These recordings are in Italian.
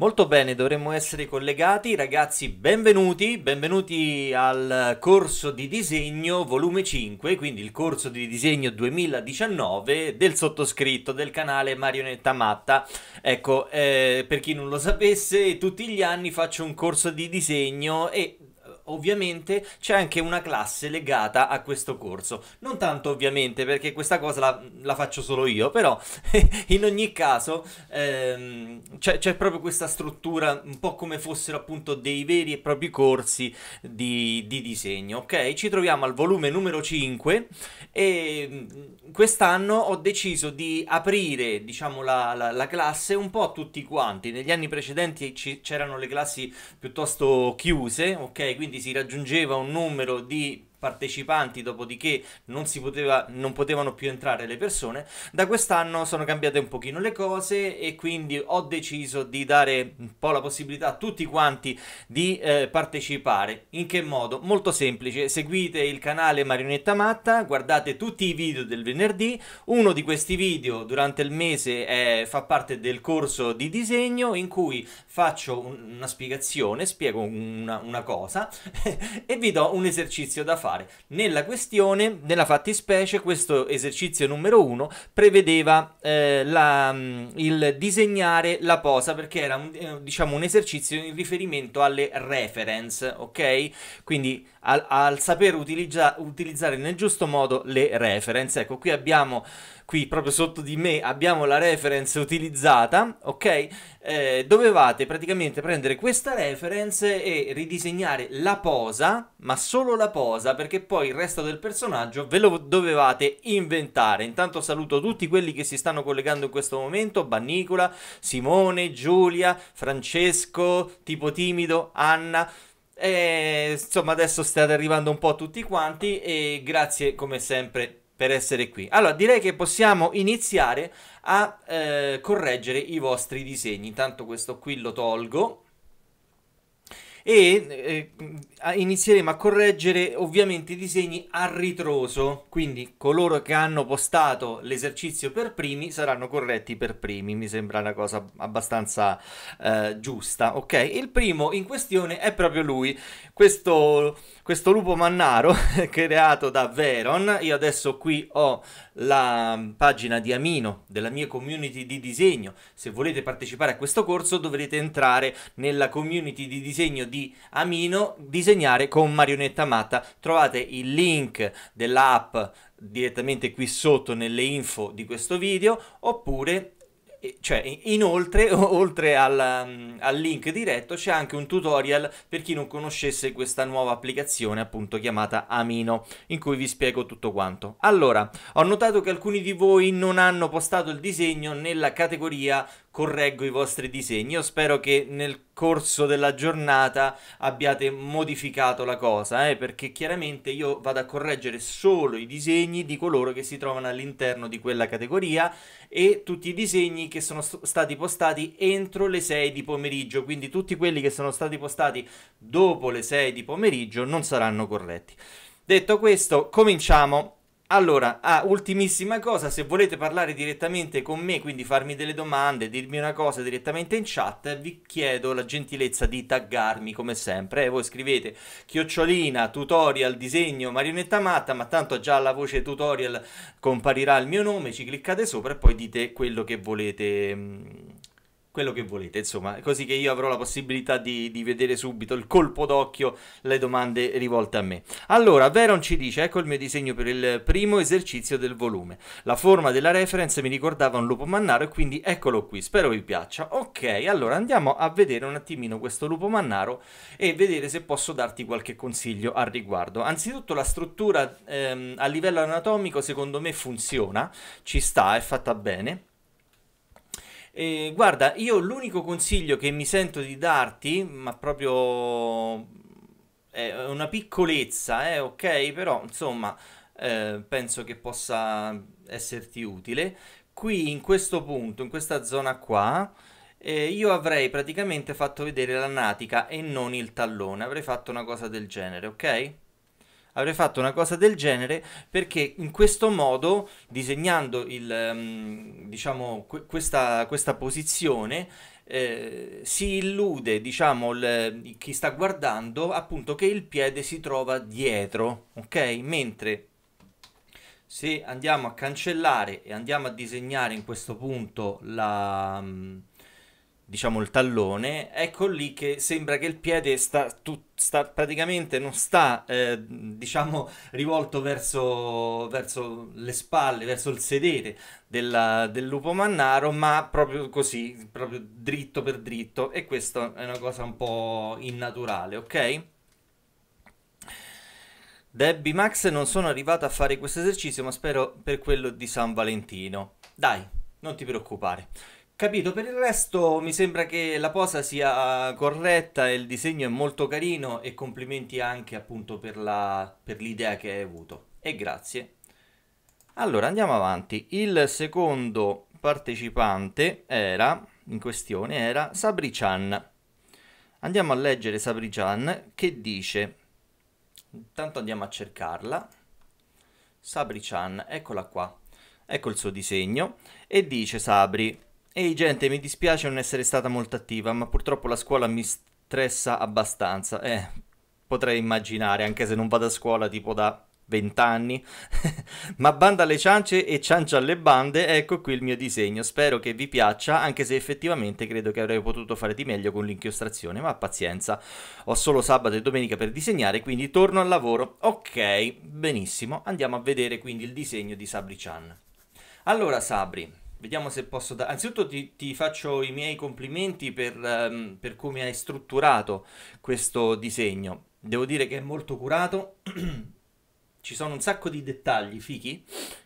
Molto bene, dovremmo essere collegati. Ragazzi, benvenuti, benvenuti al corso di disegno volume 5, quindi il corso di disegno 2019 del sottoscritto del canale Marionetta Matta. Ecco, eh, per chi non lo sapesse, tutti gli anni faccio un corso di disegno e ovviamente c'è anche una classe legata a questo corso. Non tanto ovviamente perché questa cosa la, la faccio solo io, però in ogni caso ehm, c'è, c'è, proprio questa struttura un po' come fossero appunto dei veri e propri corsi di, di disegno. Ok, ci troviamo al volume numero 5 e mm, quest'anno ho deciso di aprire diciamo la, la, la classe un po' a tutti quanti. Negli anni precedenti c'erano le classi piuttosto chiuse, ok, quindi si raggiungeva un numero di partecipanti, dopodiché non, si poteva, non potevano più entrare le persone. Da quest'anno sono cambiate un pochino le cose e quindi ho deciso di dare un po' la possibilità a tutti quanti di eh, partecipare. In che modo? Molto semplice, seguite il canale Marionetta Matta, guardate tutti i video del venerdì, uno di questi video durante il mese è, eh, fa parte del corso di disegno in cui faccio un, una spiegazione, spiego una, una cosa e vi do un esercizio da fare fare. Nella questione, nella fattispecie, questo esercizio numero 1 prevedeva eh, la, mm, il disegnare la posa perché era un, eh, diciamo, un esercizio in riferimento alle reference, ok? Quindi al, al saper utilizza, utilizzare nel giusto modo le reference. Ecco, qui abbiamo qui proprio sotto di me abbiamo la reference utilizzata, ok? Eh, dovevate praticamente prendere questa reference e ridisegnare la posa, ma solo la posa, perché poi il resto del personaggio ve lo dovevate inventare. Intanto saluto tutti quelli che si stanno collegando in questo momento, Bannicola, Simone, Giulia, Francesco, Tipo Timido, Anna... E, eh, insomma adesso state arrivando un po' tutti quanti e grazie come sempre per essere qui. Allora, direi che possiamo iniziare a eh, correggere i vostri disegni. Intanto questo qui lo tolgo e eh, inizieremo a correggere ovviamente i disegni a ritroso, quindi coloro che hanno postato l'esercizio per primi saranno corretti per primi, mi sembra una cosa abbastanza eh, giusta, ok? Il primo in questione è proprio lui, questo, questo lupo mannaro creato da Veron, io adesso qui ho la mm, pagina di Amino della mia community di disegno. Se volete partecipare a questo corso dovrete entrare nella community di disegno di Amino Disegnare con Marionetta Matta. Trovate il link dell'app direttamente qui sotto nelle info di questo video oppure cioè, inoltre, oltre al, mm, al, link diretto, c'è anche un tutorial per chi non conoscesse questa nuova applicazione, appunto chiamata Amino, in cui vi spiego tutto quanto. Allora, ho notato che alcuni di voi non hanno postato il disegno nella categoria correggo i vostri disegni. Io spero che nel corso della giornata abbiate modificato la cosa, eh, perché chiaramente io vado a correggere solo i disegni di coloro che si trovano all'interno di quella categoria e tutti i disegni che sono st stati postati entro le 6 di pomeriggio, quindi tutti quelli che sono stati postati dopo le 6 di pomeriggio non saranno corretti. Detto questo, cominciamo allora, ah, ultimissima cosa, se volete parlare direttamente con me, quindi farmi delle domande, dirmi una cosa direttamente in chat, vi chiedo la gentilezza di taggarmi come sempre. Eh, voi scrivete chiocciolina, tutorial, disegno, marionetta matta, ma tanto già alla voce tutorial comparirà il mio nome, ci cliccate sopra e poi dite quello che volete mm, quello che volete, insomma, così che io avrò la possibilità di, di, vedere subito il colpo d'occhio, le domande rivolte a me. Allora, Veron ci dice, ecco il mio disegno per il primo esercizio del volume. La forma della reference mi ricordava un lupo mannaro e quindi eccolo qui, spero vi piaccia. Ok, allora andiamo a vedere un attimino questo lupo mannaro e vedere se posso darti qualche consiglio al riguardo. Anzitutto la struttura ehm, a livello anatomico secondo me funziona, ci sta, è fatta bene eh, guarda, io l'unico consiglio che mi sento di darti, ma proprio è una piccolezza, eh, ok? Però insomma, eh, penso che possa esserti utile. Qui in questo punto, in questa zona qua, eh, io avrei praticamente fatto vedere la natica e non il tallone, avrei fatto una cosa del genere, ok? avrei fatto una cosa del genere perché in questo modo, disegnando il, ehm, diciamo, questa, questa posizione, eh, si illude, diciamo, il, chi sta guardando appunto che il piede si trova dietro, ok? Mentre se andiamo a cancellare e andiamo a disegnare in questo punto la diciamo il tallone, ecco lì che sembra che il piede sta, tu, sta praticamente non sta eh, diciamo rivolto verso, verso, le spalle, verso il sedere della, del lupo mannaro, ma proprio così, proprio dritto per dritto e questa è una cosa un po' innaturale, ok? Debbie Max non sono arrivato a fare questo esercizio, ma spero per quello di San Valentino. Dai, non ti preoccupare. Capito, per il resto mi sembra che la posa sia corretta, il disegno è molto carino e complimenti anche appunto per, la, per l'idea che hai avuto. E grazie. Allora andiamo avanti. Il secondo partecipante era, in questione era Sabri Chan. Andiamo a leggere Sabri Chan che dice, intanto andiamo a cercarla. Sabri Chan, eccola qua, ecco il suo disegno e dice Sabri Ehi gente, mi dispiace non essere stata molto attiva, ma purtroppo la scuola mi stressa abbastanza. Eh, potrei immaginare, anche se non vado a scuola tipo da 20 anni. ma banda alle ciance e ciancia alle bande, ecco qui il mio disegno. Spero che vi piaccia, anche se effettivamente credo che avrei potuto fare di meglio con l'inchiostrazione, ma pazienza. Ho solo sabato e domenica per disegnare, quindi torno al lavoro. Ok, benissimo, andiamo a vedere quindi il disegno di Sabri-chan. Allora Sabri, Vediamo se posso... Da- Anzitutto ti, ti, faccio i miei complimenti per, um, per, come hai strutturato questo disegno. Devo dire che è molto curato, ci sono un sacco di dettagli fichi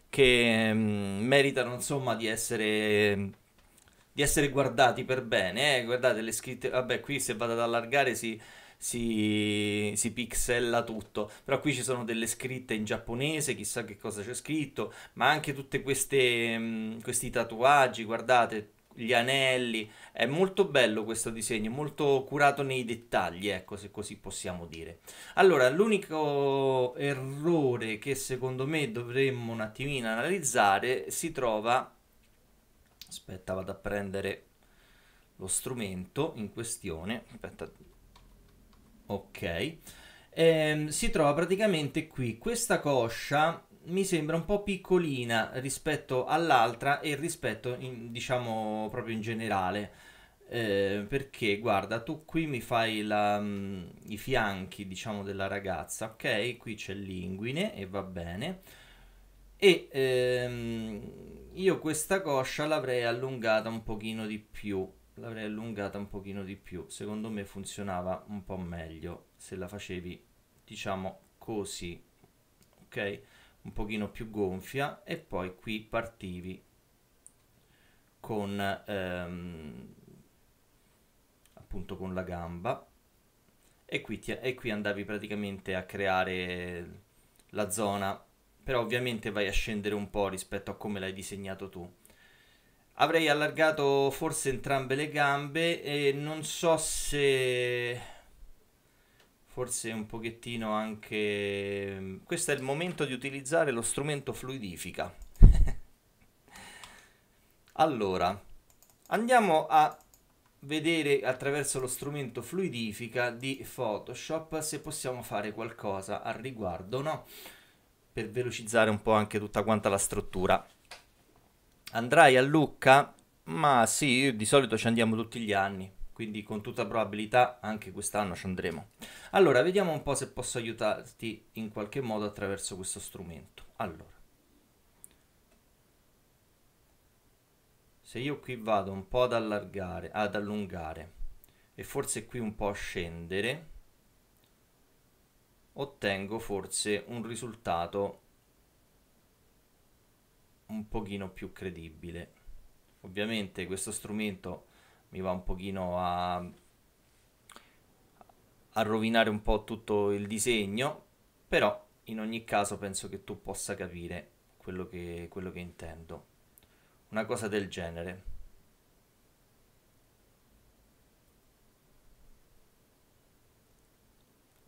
che um, meritano insomma di essere, di essere guardati per bene. Eh? Guardate le scritte, vabbè qui se vado ad allargare si... Sì si, si, pixella tutto. Però qui ci sono delle scritte in giapponese, chissà che cosa c'è scritto, ma anche tutti mm, questi tatuaggi, guardate, gli anelli. È molto bello questo disegno, molto curato nei dettagli, ecco se così possiamo dire. Allora, l'unico errore che secondo me dovremmo un attimino analizzare si trova... Aspetta, vado a prendere lo strumento in questione. Aspetta, ok ehm, si trova praticamente qui questa coscia mi sembra un po' piccolina rispetto all'altra e rispetto in, diciamo proprio in generale eh, perché guarda tu qui mi fai la, mh, mm, i fianchi diciamo della ragazza ok qui c'è l'inguine e va bene e ehm, io questa coscia l'avrei allungata un pochino di più l'avrei allungata un pochino di più secondo me funzionava un po' meglio se la facevi diciamo così ok un pochino più gonfia e poi qui partivi con ehm, appunto con la gamba e qui, ti, e qui andavi praticamente a creare la zona però ovviamente vai a scendere un po' rispetto a come l'hai disegnato tu avrei allargato forse entrambe le gambe e non so se forse un pochettino anche questo è il momento di utilizzare lo strumento fluidifica allora andiamo a vedere attraverso lo strumento fluidifica di photoshop se possiamo fare qualcosa al riguardo no per velocizzare un po' anche tutta quanta la struttura Andrai a Lucca? Ma sì, di solito ci andiamo tutti gli anni, quindi con tutta probabilità anche quest'anno ci andremo. Allora, vediamo un po' se posso aiutarti in qualche modo attraverso questo strumento. Allora. Se io qui vado un po' ad allargare, ad allungare e forse qui un po' a scendere, ottengo forse un risultato pochino più credibile. Ovviamente questo strumento mi va un pochino a, a rovinare un po' tutto il disegno, però in ogni caso penso che tu possa capire quello che, quello che intendo. Una cosa del genere.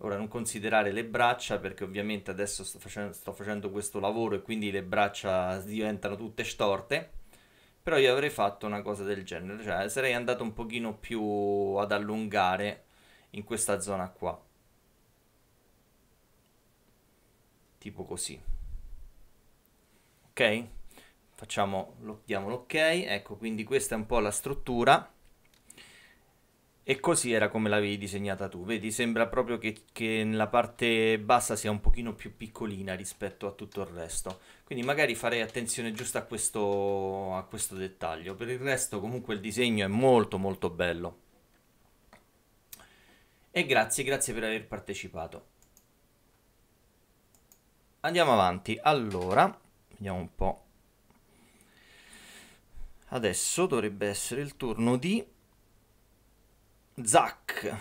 Ora non considerare le braccia perché ovviamente adesso sto facendo, sto facendo questo lavoro e quindi le braccia diventano tutte storte. Però io avrei fatto una cosa del genere, cioè sarei andato un pochino più ad allungare in questa zona qua. Tipo così. Ok? Facciamo, diamo l'ok, ecco quindi questa è un po' la struttura e così era come l'avevi disegnata tu, vedi? Sembra proprio che, che la parte bassa sia un pochino più piccolina rispetto a tutto il resto. Quindi magari farei attenzione giusto a questo, a questo dettaglio. Per il resto comunque il disegno è molto molto bello. E grazie, grazie per aver partecipato. Andiamo avanti. Allora, vediamo un po'. Adesso dovrebbe essere il turno di Zac.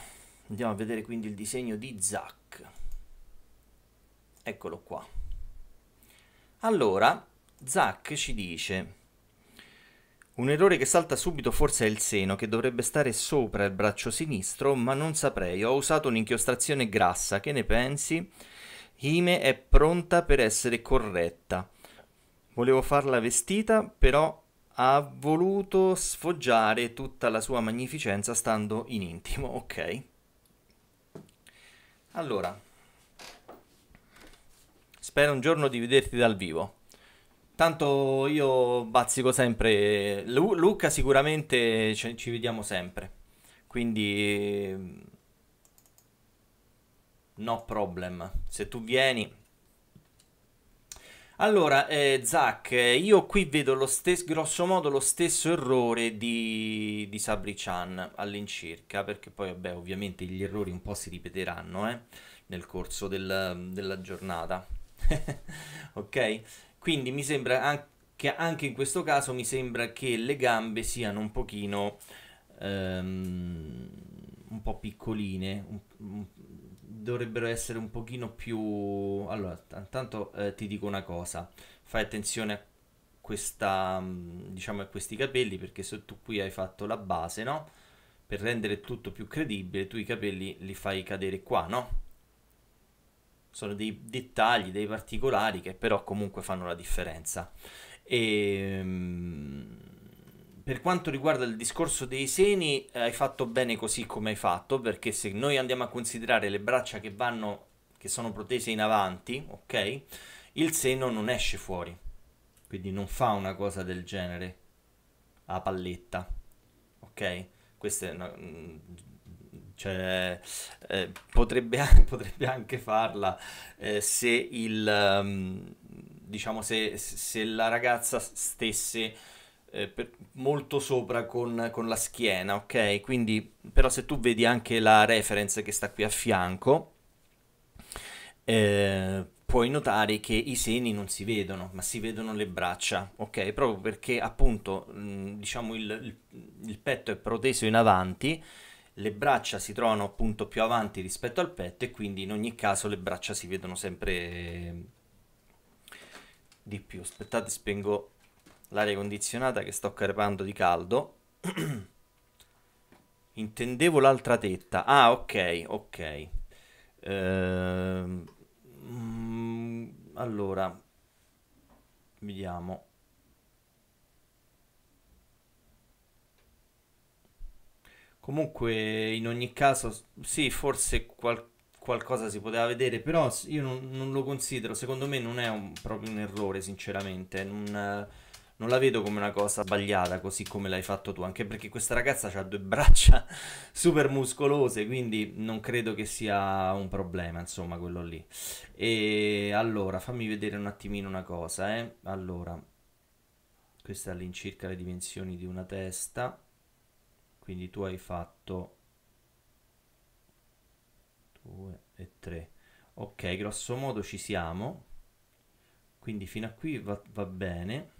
Andiamo a vedere quindi il disegno di Zac. Eccolo qua. Allora, Zac ci dice... Un errore che salta subito forse è il seno, che dovrebbe stare sopra il braccio sinistro, ma non saprei. Ho usato un'inchiostrazione grassa, che ne pensi? Ime è pronta per essere corretta. Volevo farla vestita, però ha voluto sfoggiare tutta la sua magnificenza stando in intimo, ok? Allora, spero un giorno di vederti dal vivo. Tanto io bazzico sempre, Lu- Luca sicuramente ci, ci vediamo sempre, quindi no problem, se tu vieni allora, eh, Zach, eh, io qui vedo lo stesso, grosso modo lo stesso errore di, di Sabri-Chan all'incirca, perché poi, vabbè, ovviamente gli errori un po' si ripeteranno eh, nel corso del, della giornata. ok? Quindi mi sembra anche che anche in questo caso mi sembra che le gambe siano un pochino ehm, un po' piccoline, un, un, dovrebbero essere un pochino più... Allora, intanto eh, ti dico una cosa, fai attenzione a, questa, mm, diciamo, a questi capelli perché se tu qui hai fatto la base, no? Per rendere tutto più credibile, tu i capelli li fai cadere qua, no? Sono dei dettagli, dei particolari che però comunque fanno la differenza. Ehm per quanto riguarda il discorso dei seni, eh, hai fatto bene così come hai fatto, perché se noi andiamo a considerare le braccia che vanno, che sono protese in avanti, ok? Il seno non esce fuori, quindi non fa una cosa del genere a palletta, ok? Questa è una... Mm, cioè, eh, potrebbe, potrebbe, anche farla eh, se il... Um, diciamo se, se la ragazza stesse eh, per, molto sopra con, con, la schiena, ok? Quindi, però se tu vedi anche la reference che sta qui a fianco, eh, puoi notare che i seni non si vedono, ma si vedono le braccia, ok? Proprio perché appunto, mh, mm, diciamo, il, il, petto è proteso in avanti, le braccia si trovano appunto più avanti rispetto al petto e quindi in ogni caso le braccia si vedono sempre di più. Aspettate, spengo l'aria condizionata che sto crepando di caldo. Intendevo l'altra tetta. Ah, ok, ok. Ehm, mm, allora, vediamo. Comunque, in ogni caso, sì, forse qual qualcosa si poteva vedere, però io non, non, lo considero, secondo me non è un, proprio un errore, sinceramente. Non, non la vedo come una cosa sbagliata così come l'hai fatto tu, anche perché questa ragazza ha due braccia super muscolose, quindi non credo che sia un problema, insomma, quello lì. E allora, fammi vedere un attimino una cosa, eh. Allora, è all'incirca le dimensioni di una testa, quindi tu hai fatto 2 e 3. Ok, grosso modo ci siamo. Quindi fino a qui va, va bene.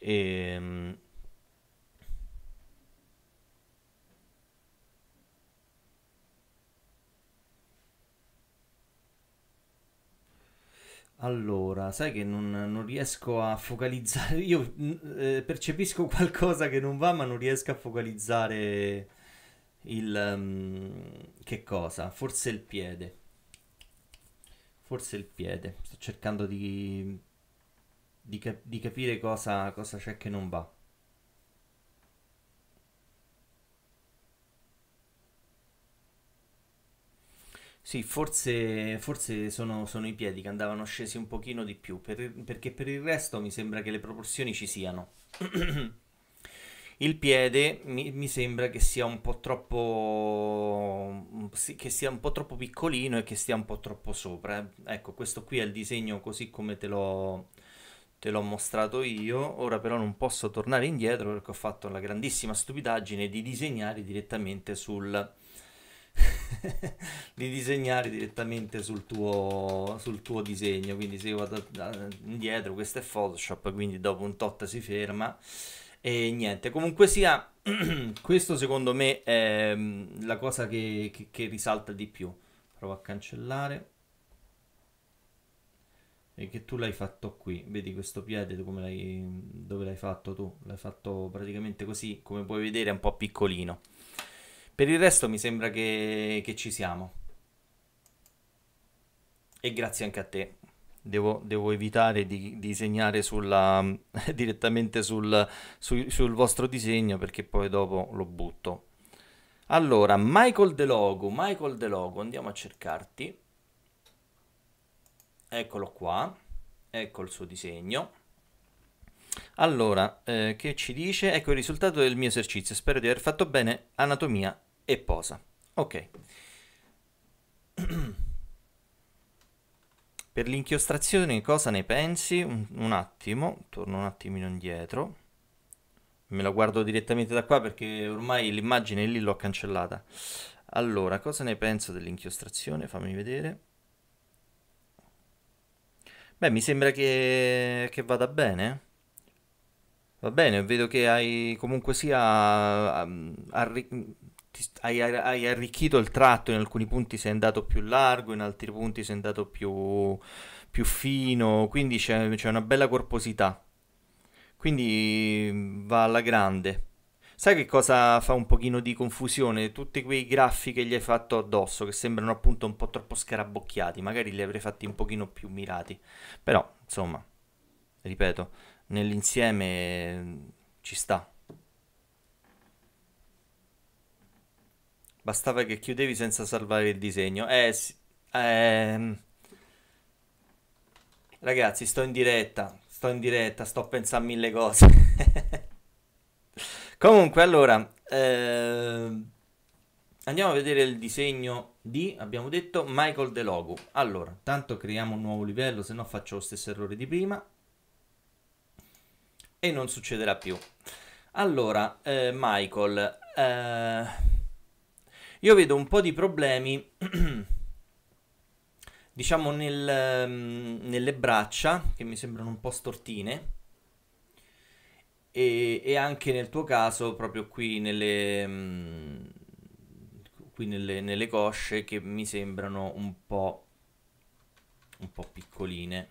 E, ehm, Allora, sai che non, non, riesco a focalizzare, io mm, eh, percepisco qualcosa che non va, ma non riesco a focalizzare il... Um, che cosa? Forse il piede. Forse il piede. Sto cercando di di, cap- di capire cosa, cosa c'è che non va. Sì, forse, forse sono, sono, i piedi che andavano scesi un pochino di più, per, perché per il resto mi sembra che le proporzioni ci siano. il piede mi, mi, sembra che sia un po' troppo che sia un po' troppo piccolino e che stia un po' troppo sopra. Ecco, questo qui è il disegno così come te l'ho te l'ho mostrato io, ora però non posso tornare indietro perché ho fatto la grandissima stupidaggine di disegnare direttamente sul... di disegnare direttamente sul tuo, sul tuo disegno quindi se io vado indietro questo è Photoshop quindi dopo un tot si ferma e niente comunque sia questo secondo me è mm, la cosa che, che, che risalta di più provo a cancellare e che tu l'hai fatto qui, vedi questo piede come l'hai, dove l'hai fatto tu, l'hai fatto praticamente così, come puoi vedere è un po' piccolino. Per il resto mi sembra che, che ci siamo. E grazie anche a te. Devo, devo evitare di disegnare sulla, direttamente sul, su, sul vostro disegno perché poi dopo lo butto. Allora, Michael DeLogo, Michael De andiamo a cercarti eccolo qua, ecco il suo disegno. Allora, eh, che ci dice? Ecco il risultato del mio esercizio, spero di aver fatto bene anatomia e posa. Ok. per l'inchiostrazione cosa ne pensi? Un, un, attimo, torno un attimino indietro. Me la guardo direttamente da qua perché ormai l'immagine lì l'ho cancellata. Allora, cosa ne penso dell'inchiostrazione? Fammi vedere. Beh, mi sembra che, che vada bene. Va bene, vedo che hai comunque sia ehm, arri- hai, arricchito il tratto, in alcuni punti sei andato più largo, in altri punti sei andato più, più fino, quindi c'è, c'è una bella corposità. Quindi mm, va alla grande. Sai che cosa fa un pochino di confusione? Tutti quei graffi che gli hai fatto addosso, che sembrano appunto un po' troppo scarabocchiati, magari li avrei fatti un pochino più mirati. Però, insomma, ripeto, nell'insieme ci sta. Bastava che chiudevi senza salvare il disegno. Eh, sì, ehm... Ragazzi, sto in diretta, sto in diretta, sto pensando a mille cose. Comunque, allora, eh, andiamo a vedere il disegno di, abbiamo detto, Michael De Logu. Allora, tanto creiamo un nuovo livello, se no faccio lo stesso errore di prima. E non succederà più. Allora, eh, Michael, eh, io vedo un po' di problemi, diciamo, nel, ehm, nelle braccia, che mi sembrano un po' stortine e, e anche nel tuo caso proprio qui nelle... Mm, qui nelle, nelle, cosce che mi sembrano un po', un po' piccoline.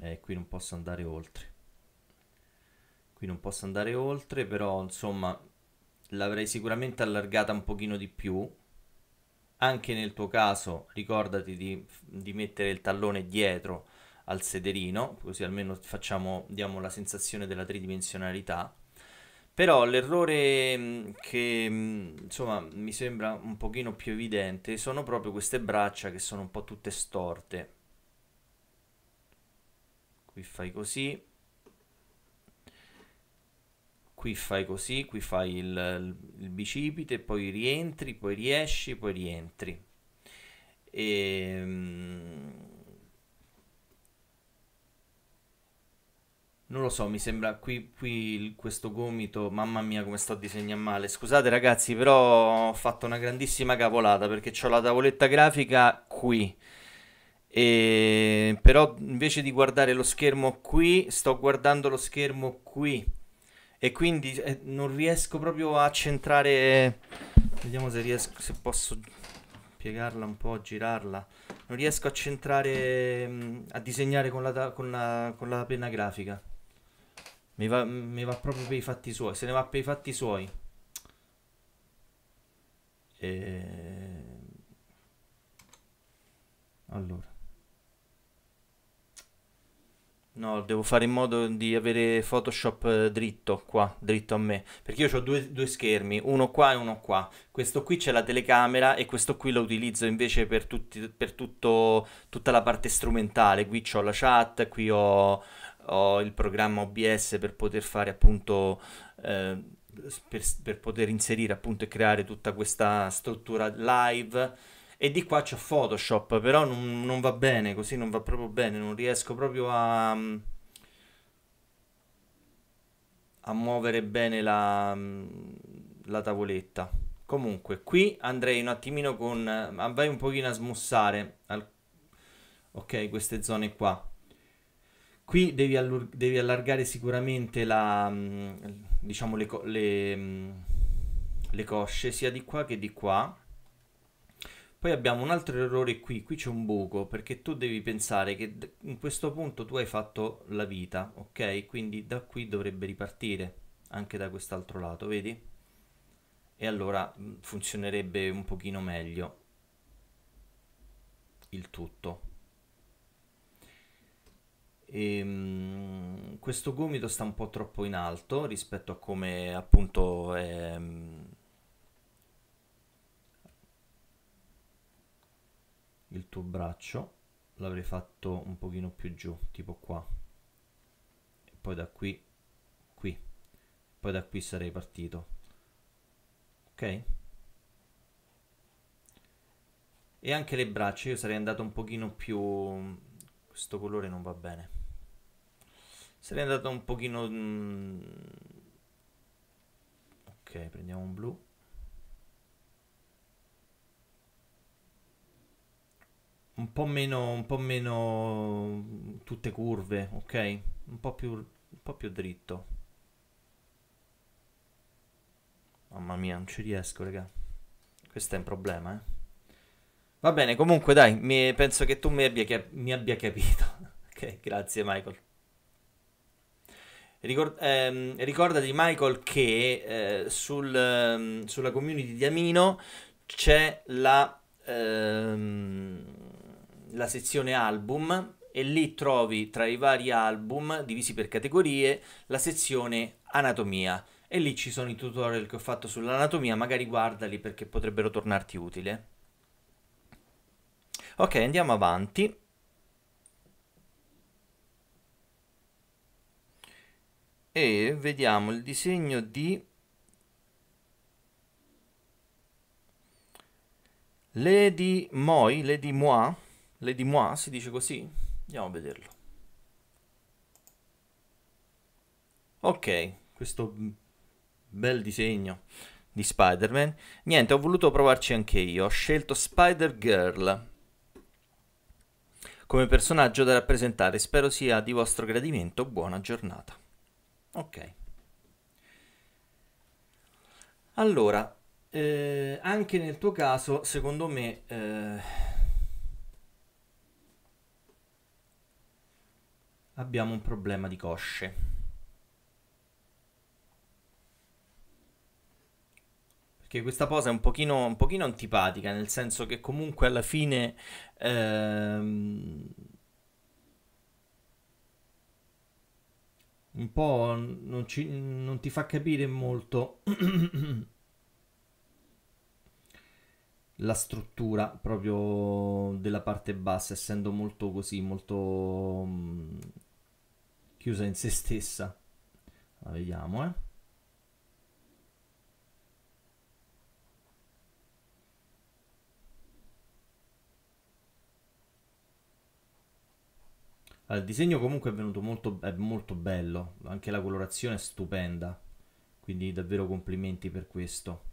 E eh, qui non posso andare oltre. Qui non posso andare oltre, però insomma l'avrei sicuramente allargata un pochino di più. Anche nel tuo caso ricordati di, di mettere il tallone dietro al sederino, così almeno facciamo, diamo la sensazione della tridimensionalità. Però l'errore mm, che mm, insomma mi sembra un pochino più evidente sono proprio queste braccia che sono un po' tutte storte. Qui fai così, qui fai così, qui fai il, il, bicipite, poi rientri, poi riesci, poi rientri. E, ehm, Non lo so, mi sembra qui, qui questo gomito, mamma mia come sto a disegnare male. Scusate ragazzi, però ho fatto una grandissima cavolata perché ho la tavoletta grafica qui. E... Però invece di guardare lo schermo qui, sto guardando lo schermo qui. E quindi eh, non riesco proprio a centrare... Vediamo se riesco, se posso piegarla un po', girarla. Non riesco a centrare, mm, a disegnare con la, con la, con la penna grafica. Mi va, mi va proprio per i fatti suoi. Se ne va per i fatti suoi. E... Ehm, allora. No, devo fare in modo di avere Photoshop eh, dritto qua, dritto a me. Perché io ho due, due, schermi, uno qua e uno qua. Questo qui c'è la telecamera e questo qui lo utilizzo invece per, tutti, per tutto, tutta la parte strumentale. Qui ho la chat, qui ho ho il programma OBS per poter fare appunto eh, per, per, poter inserire appunto e creare tutta questa struttura live e di qua c'è Photoshop però non, non va bene così non va proprio bene non riesco proprio a a muovere bene la, la tavoletta comunque qui andrei un attimino con vai un pochino a smussare ok queste zone qua Qui devi, allur- devi allargare sicuramente la, mm, diciamo le, co- le, mm, le cosce sia di qua che di qua. Poi abbiamo un altro errore qui, qui c'è un buco, perché tu devi pensare che in questo punto tu hai fatto la vita, ok? Quindi da qui dovrebbe ripartire, anche da quest'altro lato, vedi? E allora mm, funzionerebbe un pochino meglio il tutto. E, ehm, questo gomito sta un po' troppo in alto rispetto a come appunto è, ehm, il tuo braccio l'avrei fatto un pochino più giù tipo qua e poi da qui qui poi da qui sarei partito ok e anche le braccia io sarei andato un pochino più questo colore non va bene sarei andato un pochino... Mm, ok, prendiamo un blu. Un po' meno, un po' meno mm, tutte curve, ok? Un po' più, un po più dritto. Mamma mia, non ci riesco, raga. Questo è un problema, eh. Va bene, comunque dai, mi, penso che tu mi abbia, mi abbia capito. ok, grazie Michael. Ricord- ehm, ricorda Michael che eh, sul, ehm, sulla community di Amino c'è la, ehm, la sezione album e lì trovi tra i vari album divisi per categorie la sezione anatomia e lì ci sono i tutorial che ho fatto sull'anatomia, magari guardali perché potrebbero tornarti utile. Ok, andiamo avanti. e vediamo il disegno di Lady Moi, Lady Moi, Lady Moi si dice così? Andiamo a vederlo. Ok, questo bel disegno di Spider-Man. Niente, ho voluto provarci anche io. Ho scelto Spider-Girl come personaggio da rappresentare. Spero sia di vostro gradimento. Buona giornata. Ok. Allora, eh, anche nel tuo caso, secondo me, eh, abbiamo un problema di cosce. Che questa posa è un pochino, un pochino antipatica, nel senso che comunque alla fine... Ehm, un po' non, ci, non ti fa capire molto la struttura proprio della parte bassa, essendo molto così, molto mm, chiusa in se stessa. La vediamo, eh. Il disegno comunque è venuto molto, è molto bello, anche la colorazione è stupenda, quindi davvero complimenti per questo.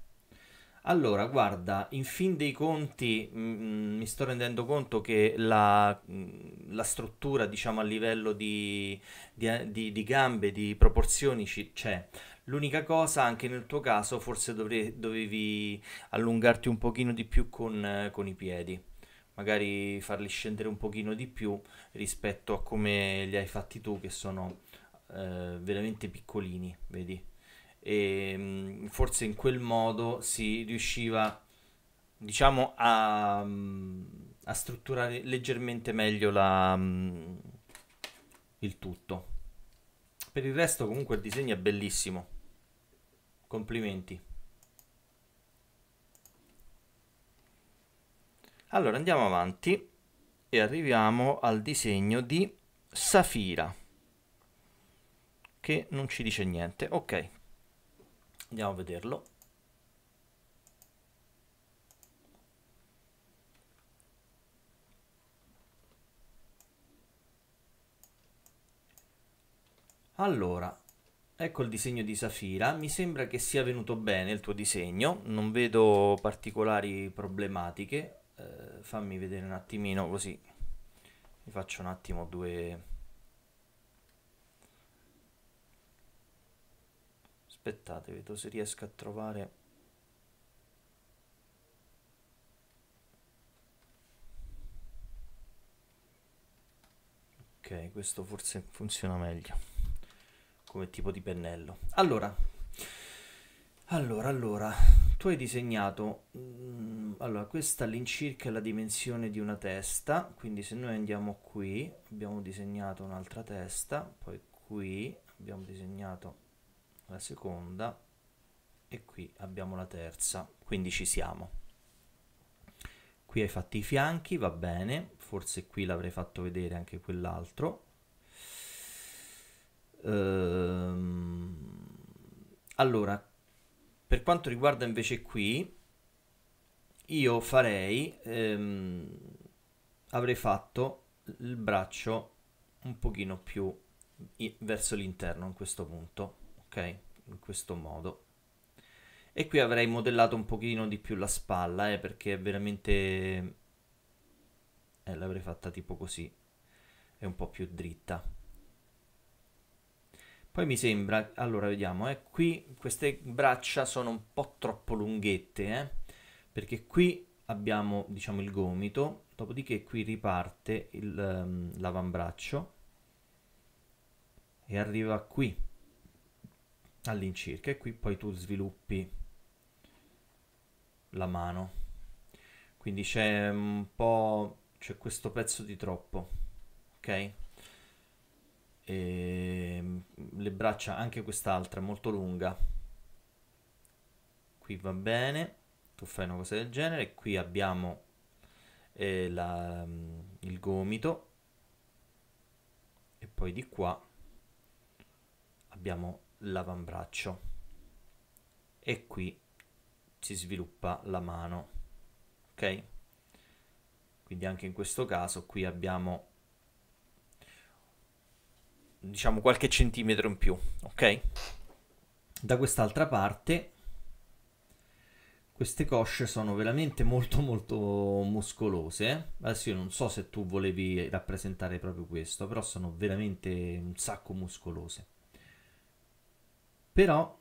Allora, guarda, in fin dei conti mh, mm, mm, mi sto rendendo conto che la, mh, mm, la struttura, diciamo, a livello di, di, eh, di, di gambe, di proporzioni c'è. L'unica cosa, anche nel tuo caso, forse dovrei, dovevi allungarti un pochino di più con, eh, con i piedi magari farli scendere un pochino di più rispetto a come li hai fatti tu che sono eh, veramente piccolini vedi e mm, forse in quel modo si riusciva diciamo a, mm, a strutturare leggermente meglio la, mm, il tutto per il resto comunque il disegno è bellissimo complimenti Allora andiamo avanti e arriviamo al disegno di Safira che non ci dice niente. Ok, andiamo a vederlo. Allora, ecco il disegno di Safira, mi sembra che sia venuto bene il tuo disegno, non vedo particolari problematiche, eh, fammi vedere un attimino così vi faccio un attimo due aspettate vedo se riesco a trovare ok questo forse funziona meglio come tipo di pennello allora allora, allora, tu hai disegnato, mh, mm, allora questa all'incirca è la dimensione di una testa, quindi se noi andiamo qui abbiamo disegnato un'altra testa, poi qui abbiamo disegnato la seconda e qui abbiamo la terza, quindi ci siamo. Qui hai fatto i fianchi, va bene, forse qui l'avrei fatto vedere anche quell'altro. Ehm, allora, per quanto riguarda invece qui, io farei, ehm, avrei fatto il braccio un pochino più i- verso l'interno in questo punto, ok? In questo modo. E qui avrei modellato un pochino di più la spalla, eh, perché è veramente... Eh, l'avrei fatta tipo così, è un po' più dritta. Poi mi sembra, allora vediamo, eh, qui queste braccia sono un po' troppo lunghette, eh, perché qui abbiamo diciamo il gomito, dopodiché qui riparte il, um, l'avambraccio e arriva qui all'incirca e qui poi tu sviluppi la mano. Quindi c'è un po' c'è questo pezzo di troppo, ok? e ehm, le braccia anche quest'altra molto lunga qui va bene tu fai una cosa del genere qui abbiamo eh, la, mm, il gomito e poi di qua abbiamo l'avambraccio e qui si sviluppa la mano ok quindi anche in questo caso qui abbiamo diciamo qualche centimetro in più, ok? Da quest'altra parte queste cosce sono veramente molto molto muscolose. Adesso io non so se tu volevi rappresentare proprio questo, però sono veramente un sacco muscolose. Però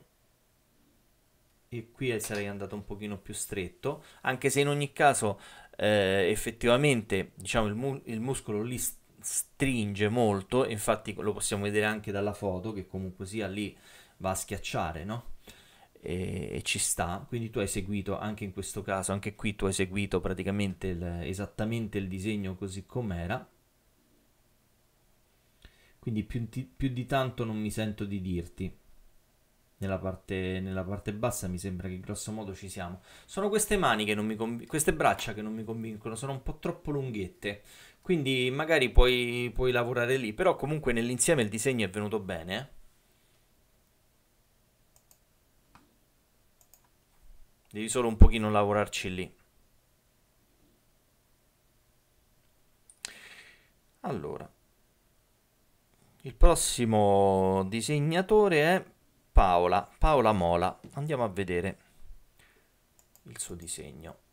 e qui sarei andato un pochino più stretto, anche se in ogni caso eh, effettivamente diciamo il, mu- il muscolo lì stringe molto, infatti lo possiamo vedere anche dalla foto che comunque sia lì va a schiacciare, no? E, e ci sta, quindi tu hai seguito anche in questo caso, anche qui tu hai seguito praticamente il, esattamente il disegno così com'era. Quindi più, ti, più di tanto non mi sento di dirti. Nella parte, nella parte, bassa mi sembra che grosso modo ci siamo. Sono queste mani che non mi convincono, queste braccia che non mi convincono, sono un po' troppo lunghette. Quindi magari puoi, puoi lavorare lì, però comunque nell'insieme il disegno è venuto bene. Eh? Devi solo un pochino lavorarci lì. Allora, il prossimo disegnatore è Paola, Paola Mola. Andiamo a vedere il suo disegno.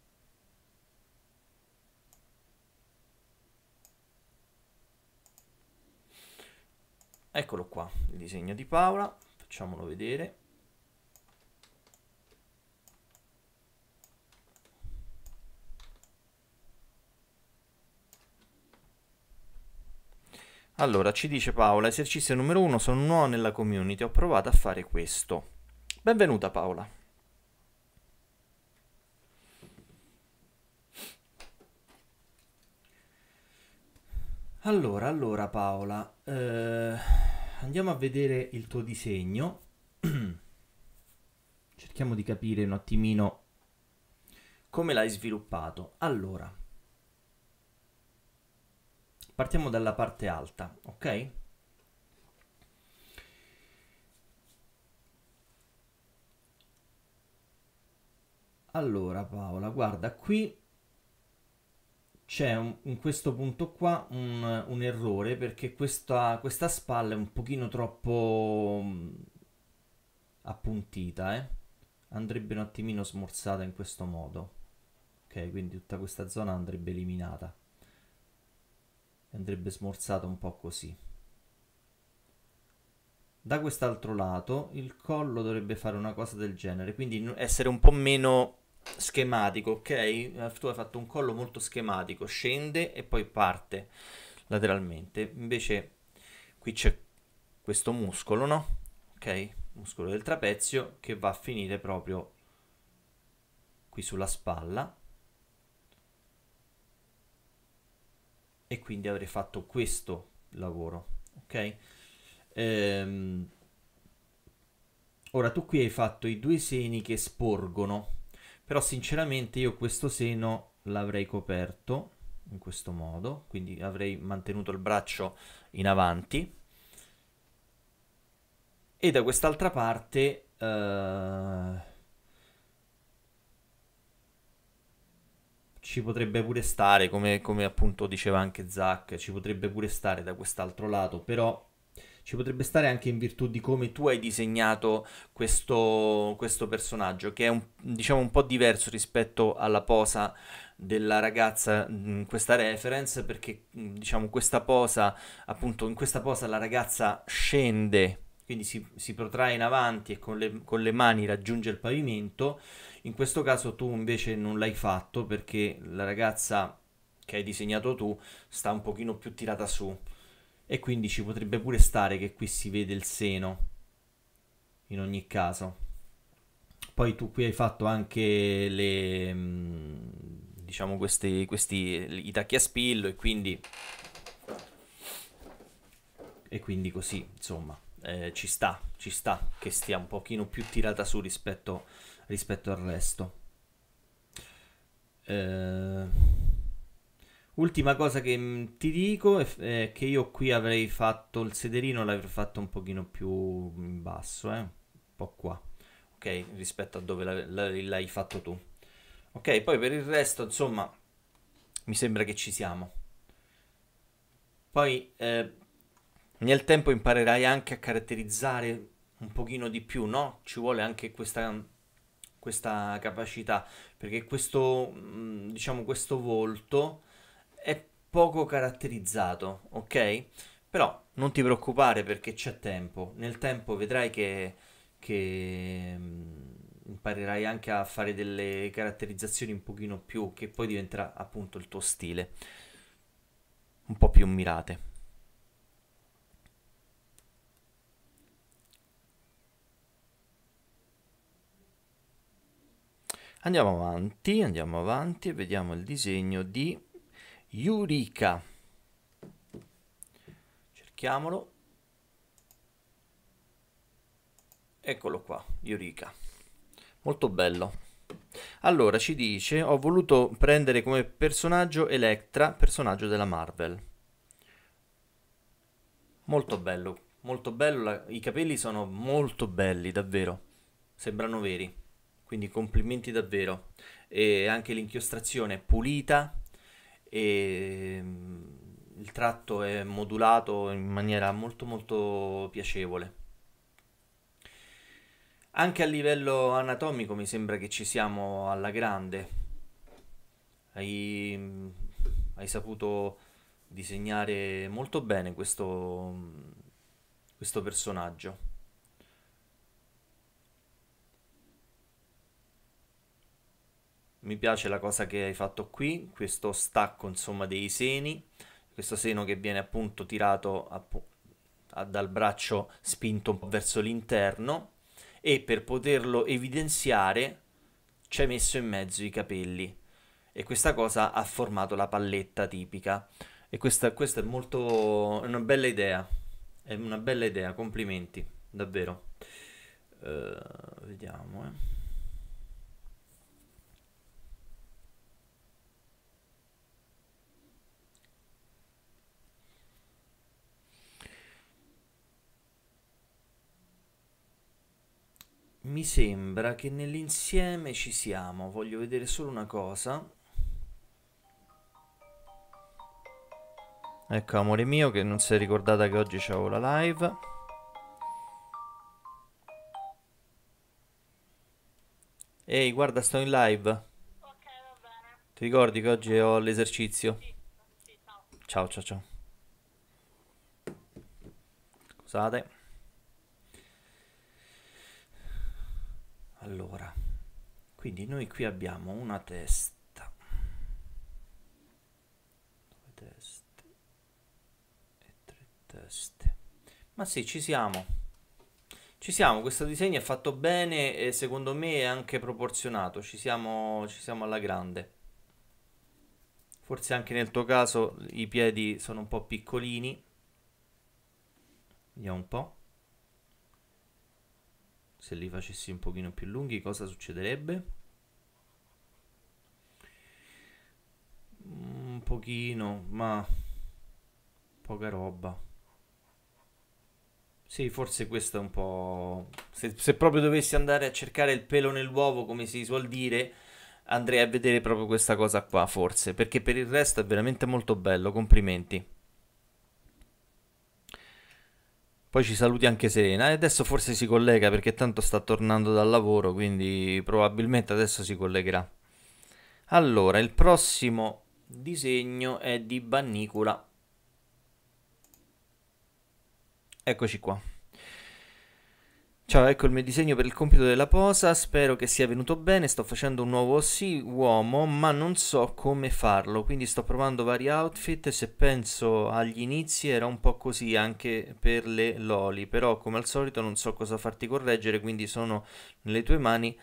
Eccolo qua, il disegno di Paola, facciamolo vedere. Allora, ci dice Paola, esercizio numero uno, sono nuovo nella community, ho provato a fare questo. Benvenuta Paola. Allora, allora Paola, eh, andiamo a vedere il tuo disegno. Cerchiamo di capire un attimino come l'hai sviluppato. Allora, partiamo dalla parte alta, ok? Allora Paola, guarda qui c'è in questo punto qua un, un errore perché questa, questa, spalla è un pochino troppo mm, appuntita eh? andrebbe un attimino smorzata in questo modo ok quindi tutta questa zona andrebbe eliminata andrebbe smorzata un po' così da quest'altro lato il collo dovrebbe fare una cosa del genere quindi essere un po' meno schematico, ok? Eh, tu hai fatto un collo molto schematico, scende e poi parte lateralmente. Invece qui c'è questo muscolo, no? Ok? Muscolo del trapezio che va a finire proprio qui sulla spalla. E quindi avrei fatto questo lavoro, ok? Ehm... Ora tu qui hai fatto i due seni che sporgono però sinceramente io questo seno l'avrei coperto in questo modo, quindi avrei mantenuto il braccio in avanti e da quest'altra parte eh, ci potrebbe pure stare, come, come appunto diceva anche Zach, ci potrebbe pure stare da quest'altro lato, però ci potrebbe stare anche in virtù di come tu hai disegnato questo, questo personaggio, che è un, diciamo un po' diverso rispetto alla posa della ragazza in mm, questa reference perché mm, diciamo questa posa appunto in questa posa la ragazza scende quindi si, si, protrae in avanti e con le, con le, mani raggiunge il pavimento. In questo caso tu invece non l'hai fatto perché la ragazza che hai disegnato tu sta un pochino più tirata su e quindi ci potrebbe pure stare che qui si vede il seno in ogni caso poi tu qui hai fatto anche le mm, diciamo questi, questi i tacchi a spillo e quindi e quindi così insomma eh, ci sta ci sta che stia un pochino più tirata su rispetto, rispetto al resto eh Ultima cosa che mm, ti dico è, che io qui avrei fatto il sederino, l'avrei fatto un pochino più in mm, basso, eh? un po' qua, ok? Rispetto a dove l'hai fatto tu. Ok, poi per il resto, insomma, mi sembra che ci siamo. Poi eh, nel tempo imparerai anche a caratterizzare un pochino di più, no? Ci vuole anche questa, questa capacità, perché questo, mm, diciamo, questo volto è poco caratterizzato, ok? Però non ti preoccupare perché c'è tempo. Nel tempo vedrai che, che mm, imparerai anche a fare delle caratterizzazioni un pochino più che poi diventerà appunto il tuo stile un po' più mirate. Andiamo avanti, andiamo avanti e vediamo il disegno di Eureka. Cerchiamolo. Eccolo qua, Eureka. Molto bello. Allora ci dice, ho voluto prendere come personaggio Electra, personaggio della Marvel. Molto bello, molto bello, la, i capelli sono molto belli, davvero. Sembrano veri, quindi complimenti davvero. E anche l'inchiostrazione è pulita, e mm, il tratto è modulato in maniera molto molto piacevole. Anche a livello anatomico mi sembra che ci siamo alla grande. Hai, mm, hai saputo disegnare molto bene questo, mm, questo personaggio. mi piace la cosa che hai fatto qui, questo stacco insomma dei seni, questo seno che viene appunto tirato a, a, dal braccio spinto un po' verso l'interno e per poterlo evidenziare ci hai messo in mezzo i capelli e questa cosa ha formato la palletta tipica e questa, questa è molto è una bella idea è una bella idea complimenti davvero uh, vediamo eh Mi sembra che nell'insieme ci siamo, voglio vedere solo una cosa. Ecco, amore mio, che non si è ricordata che oggi c'avevo la live. Ehi, guarda, sto in live. Ok, va bene. Ti ricordi che oggi ho l'esercizio? Sì, sì, ciao. Ciao, ciao, ciao. Scusate. Allora, quindi noi qui abbiamo una testa, due teste e tre teste. Ma sì, ci siamo. Ci siamo, questo disegno è fatto bene e secondo me è anche proporzionato, ci siamo, ci siamo alla grande. Forse anche nel tuo caso i piedi sono un po' piccolini. Vediamo un po' se li facessi un pochino più lunghi cosa succederebbe? Un pochino, ma poca roba. Sì, forse questo è un po'... Se, se proprio dovessi andare a cercare il pelo nell'uovo, come si suol dire, andrei a vedere proprio questa cosa qua, forse, perché per il resto è veramente molto bello, complimenti. Poi ci saluti anche Serena e adesso forse si collega perché tanto sta tornando dal lavoro, quindi probabilmente adesso si collegherà. Allora, il prossimo disegno è di Bannicola. Eccoci qua. Ciao, ecco il mio disegno per il compito della posa, spero che sia venuto bene, sto facendo un nuovo sì uomo, ma non so come farlo, quindi sto provando vari outfit, se penso agli inizi era un po' così anche per le loli, però come al solito non so cosa farti correggere, quindi sono nelle tue mani,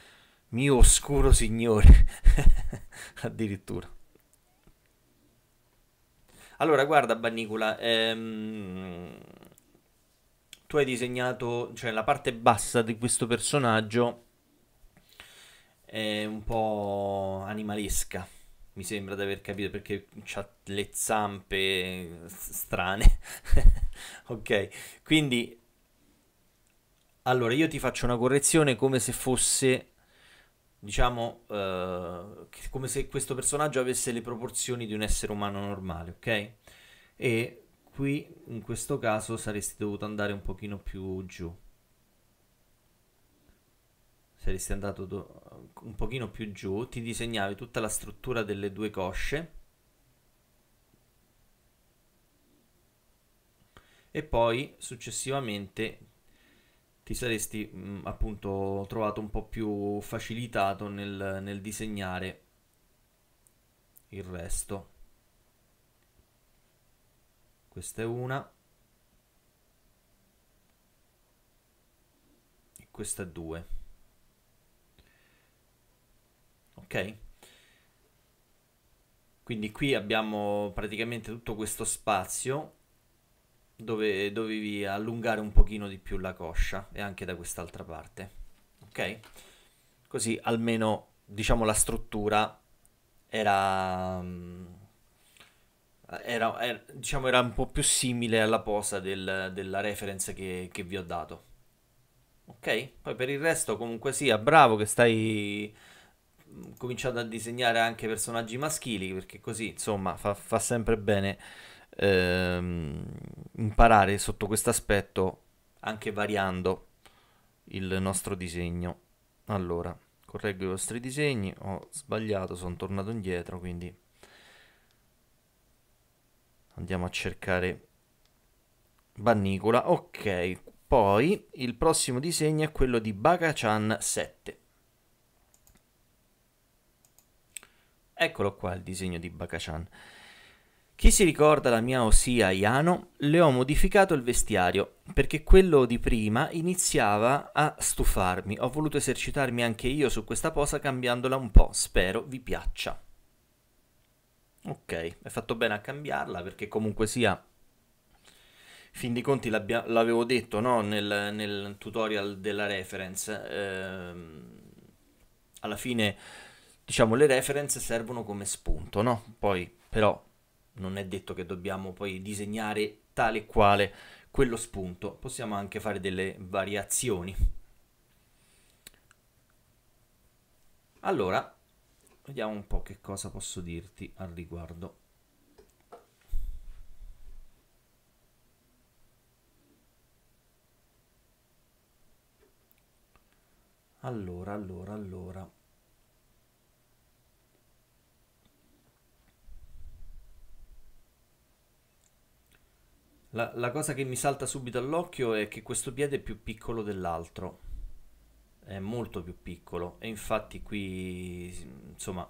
mio oscuro signore, addirittura. Allora, guarda Bannicola, ehm tu hai disegnato, cioè la parte bassa di questo personaggio è un po' animalesca, mi sembra di aver capito, perché ha le zampe strane. ok, quindi allora io ti faccio una correzione come se fosse diciamo eh, come se questo personaggio avesse le proporzioni di un essere umano normale, ok? E qui in questo caso saresti dovuto andare un pochino più giù saresti andato un pochino più giù ti disegnavi tutta la struttura delle due cosce e poi successivamente ti saresti mh, mm, appunto trovato un po' più facilitato nel, nel disegnare il resto questa è una e questa è due ok quindi qui abbiamo praticamente tutto questo spazio dove dovevi allungare un pochino di più la coscia e anche da quest'altra parte ok così almeno diciamo la struttura era mm, era, era, diciamo, era un po' più simile alla posa del, della reference che, che, vi ho dato. Ok? Poi per il resto comunque sia, bravo che stai mm, cominciando a disegnare anche personaggi maschili, perché così, insomma, fa, fa sempre bene ehm, imparare sotto questo aspetto, anche variando il nostro disegno. Allora, correggo i vostri disegni, ho sbagliato, sono tornato indietro, quindi Andiamo a cercare Bannicola. Ok, poi il prossimo disegno è quello di Bagachan 7. Eccolo qua il disegno di Bakachan. Chi si ricorda la mia Osia Iano, le ho modificato il vestiario perché quello di prima iniziava a stufarmi. Ho voluto esercitarmi anche io su questa posa cambiandola un po', spero vi piaccia. Ok, è fatto bene a cambiarla perché comunque sia, fin di conti l'avevo detto no? nel, nel, tutorial della reference, ehm, alla fine diciamo le reference servono come spunto, no? poi però non è detto che dobbiamo poi disegnare tale e quale quello spunto, possiamo anche fare delle variazioni. Allora, Vediamo un po' che cosa posso dirti al riguardo. Allora, allora, allora. La, la cosa che mi salta subito all'occhio è che questo piede è più piccolo dell'altro è molto più piccolo e infatti qui insomma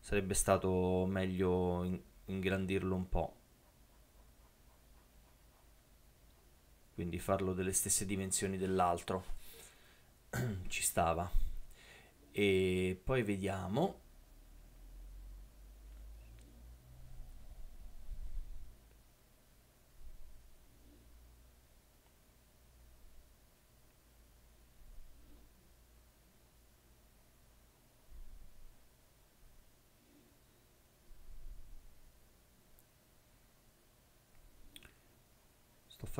sarebbe stato meglio ingrandirlo un po' quindi farlo delle stesse dimensioni dell'altro ci stava e poi vediamo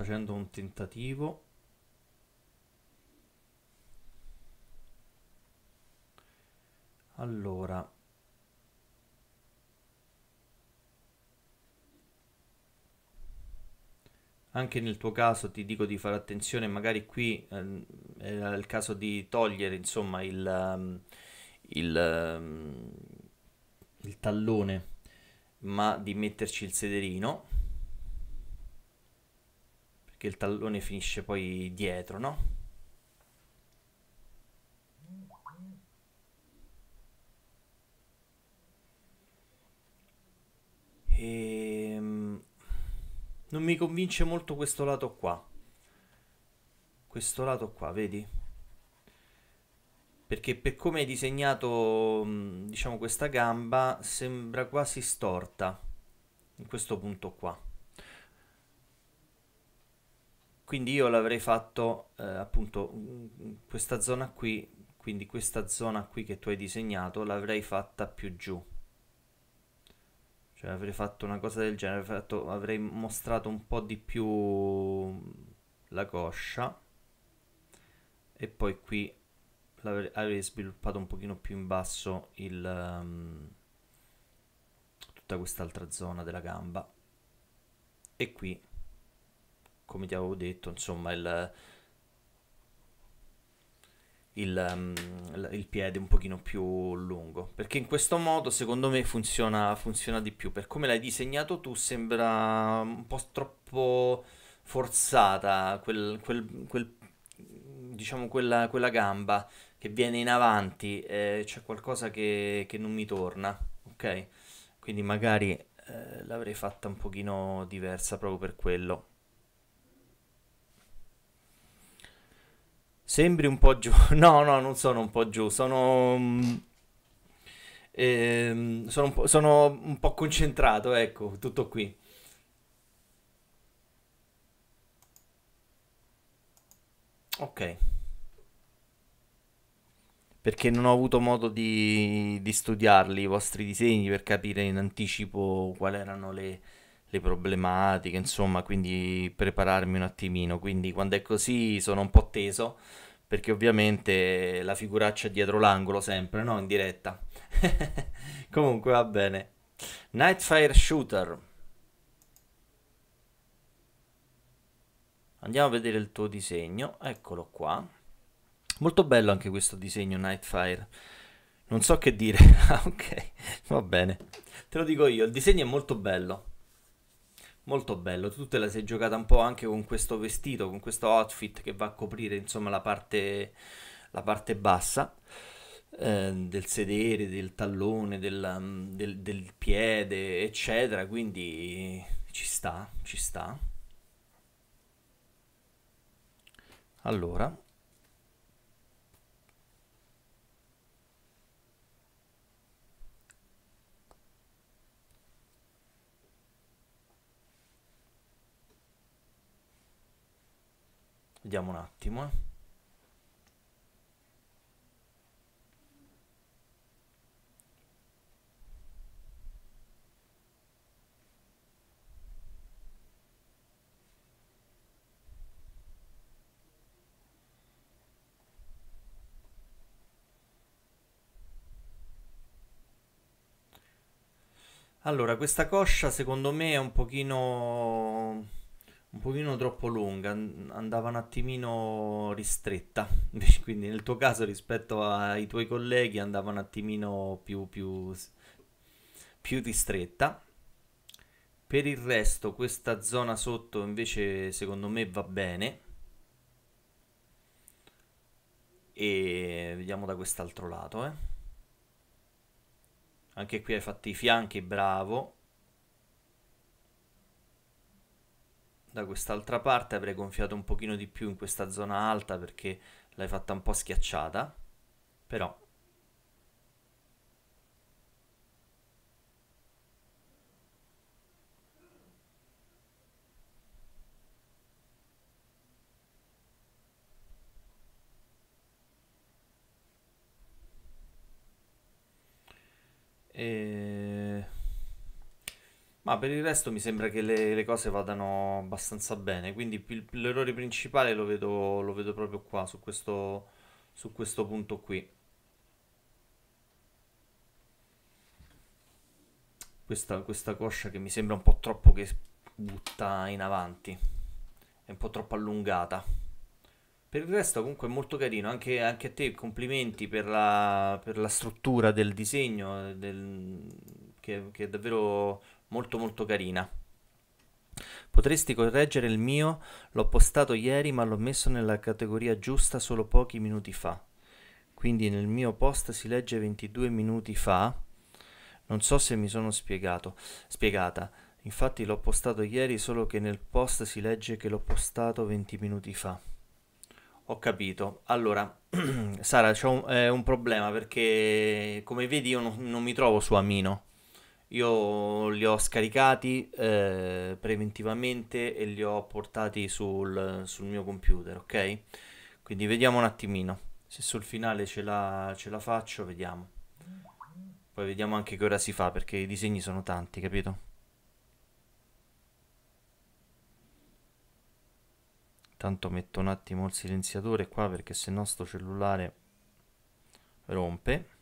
facendo un tentativo allora anche nel tuo caso ti dico di fare attenzione magari qui eh, era il caso di togliere insomma il, ehm, il, ehm, il tallone ma di metterci il sederino che il tallone finisce poi dietro, no? E... Ehm, non mi convince molto questo lato qua. Questo lato qua, vedi? Perché per come è disegnato, mm, diciamo, questa gamba sembra quasi storta. In questo punto qua quindi io l'avrei fatto eh, appunto mm, mm, questa zona qui quindi questa zona qui che tu hai disegnato l'avrei fatta più giù cioè avrei fatto una cosa del genere avrei, fatto, avrei mostrato un po' di più mm, la coscia e poi qui avrei sviluppato un pochino più in basso il, um, tutta quest'altra zona della gamba e qui come ti avevo detto, insomma, il, il, mm, il, piede un pochino più lungo. Perché in questo modo, secondo me, funziona, funziona di più. Per come l'hai disegnato tu, sembra un po' troppo forzata quel, quel, quel diciamo quella, quella, gamba che viene in avanti, eh, c'è qualcosa che, che, non mi torna, ok? Quindi magari eh, l'avrei fatta un pochino diversa proprio per quello. Sembri un po' giù. No, no, non sono un po' giù, sono... Mm, ehm, sono, un sono un po' concentrato, ecco, tutto qui. Ok. Perché non ho avuto modo di, di studiarli i vostri disegni per capire in anticipo quali erano le, le problematiche, insomma, quindi prepararmi un attimino. Quindi quando è così sono un po' teso, perché ovviamente la figuraccia è dietro l'angolo sempre, no? In diretta. Comunque va bene. Nightfire Shooter. Andiamo a vedere il tuo disegno, eccolo qua. Molto bello anche questo disegno Nightfire. Non so che dire. Ah, ok, va bene. Te lo dico io, il disegno è molto bello. Molto bello, tu te la sei giocata un po' anche con questo vestito, con questo outfit che va a coprire insomma la parte, la parte bassa eh, del sedere, del tallone, del, mm, del, del piede, eccetera, quindi ci sta, ci sta. Allora, Vediamo un attimo. Eh. Allora, questa coscia secondo me è un pochino un pochino troppo lunga, andava un attimino ristretta, quindi nel tuo caso rispetto ai tuoi colleghi andava un attimino più, più, più ristretta. Per il resto questa zona sotto invece secondo me va bene. E vediamo da quest'altro lato. Eh. Anche qui hai fatto i fianchi, bravo. da quest'altra parte avrei gonfiato un pochino di più in questa zona alta perché l'hai fatta un po' schiacciata però Ma per il resto mi sembra che le, le cose vadano abbastanza bene, quindi il, l'errore principale lo vedo, lo vedo proprio qua, su questo, su questo punto qui. Questa, questa, coscia che mi sembra un po' troppo che butta in avanti, è un po' troppo allungata. Per il resto comunque è molto carino, anche, anche a te complimenti per la, per la struttura del disegno, del, che, che è davvero molto molto carina. Potresti correggere il mio? L'ho postato ieri ma l'ho messo nella categoria giusta solo pochi minuti fa. Quindi nel mio post si legge 22 minuti fa. Non so se mi sono spiegato, spiegata. Infatti l'ho postato ieri solo che nel post si legge che l'ho postato 20 minuti fa. Ho capito. Allora, Sara, c'è un, eh, un, problema perché come vedi io non, non mi trovo su Amino. Io li ho scaricati eh, preventivamente e li ho portati sul, sul, mio computer, ok? Quindi vediamo un attimino. Se sul finale ce la, ce la faccio, vediamo. Poi vediamo anche che ora si fa, perché i disegni sono tanti, capito? Tanto metto un attimo il silenziatore qua, perché se no sto cellulare rompe.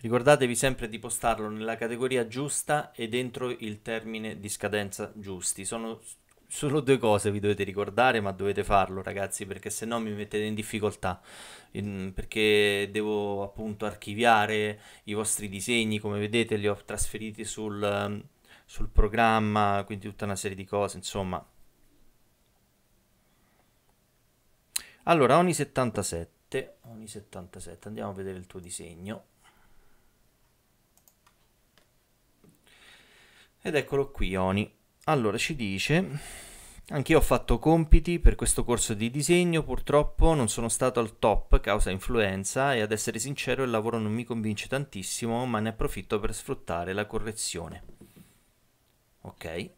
Ricordatevi sempre di postarlo nella categoria giusta e dentro il termine di scadenza giusti. Sono solo due cose vi dovete ricordare, ma dovete farlo, ragazzi, perché se no mi mettete in difficoltà. In, perché devo appunto archiviare i vostri disegni, come vedete, li ho trasferiti sul, ehm, sul programma, quindi tutta una serie di cose, insomma. Allora, ogni 77, ogni 77, andiamo a vedere il tuo disegno. Ed eccolo qui, Oni. Allora, ci dice... Anch'io ho fatto compiti per questo corso di disegno, purtroppo non sono stato al top causa influenza e ad essere sincero il lavoro non mi convince tantissimo, ma ne approfitto per sfruttare la correzione. Ok.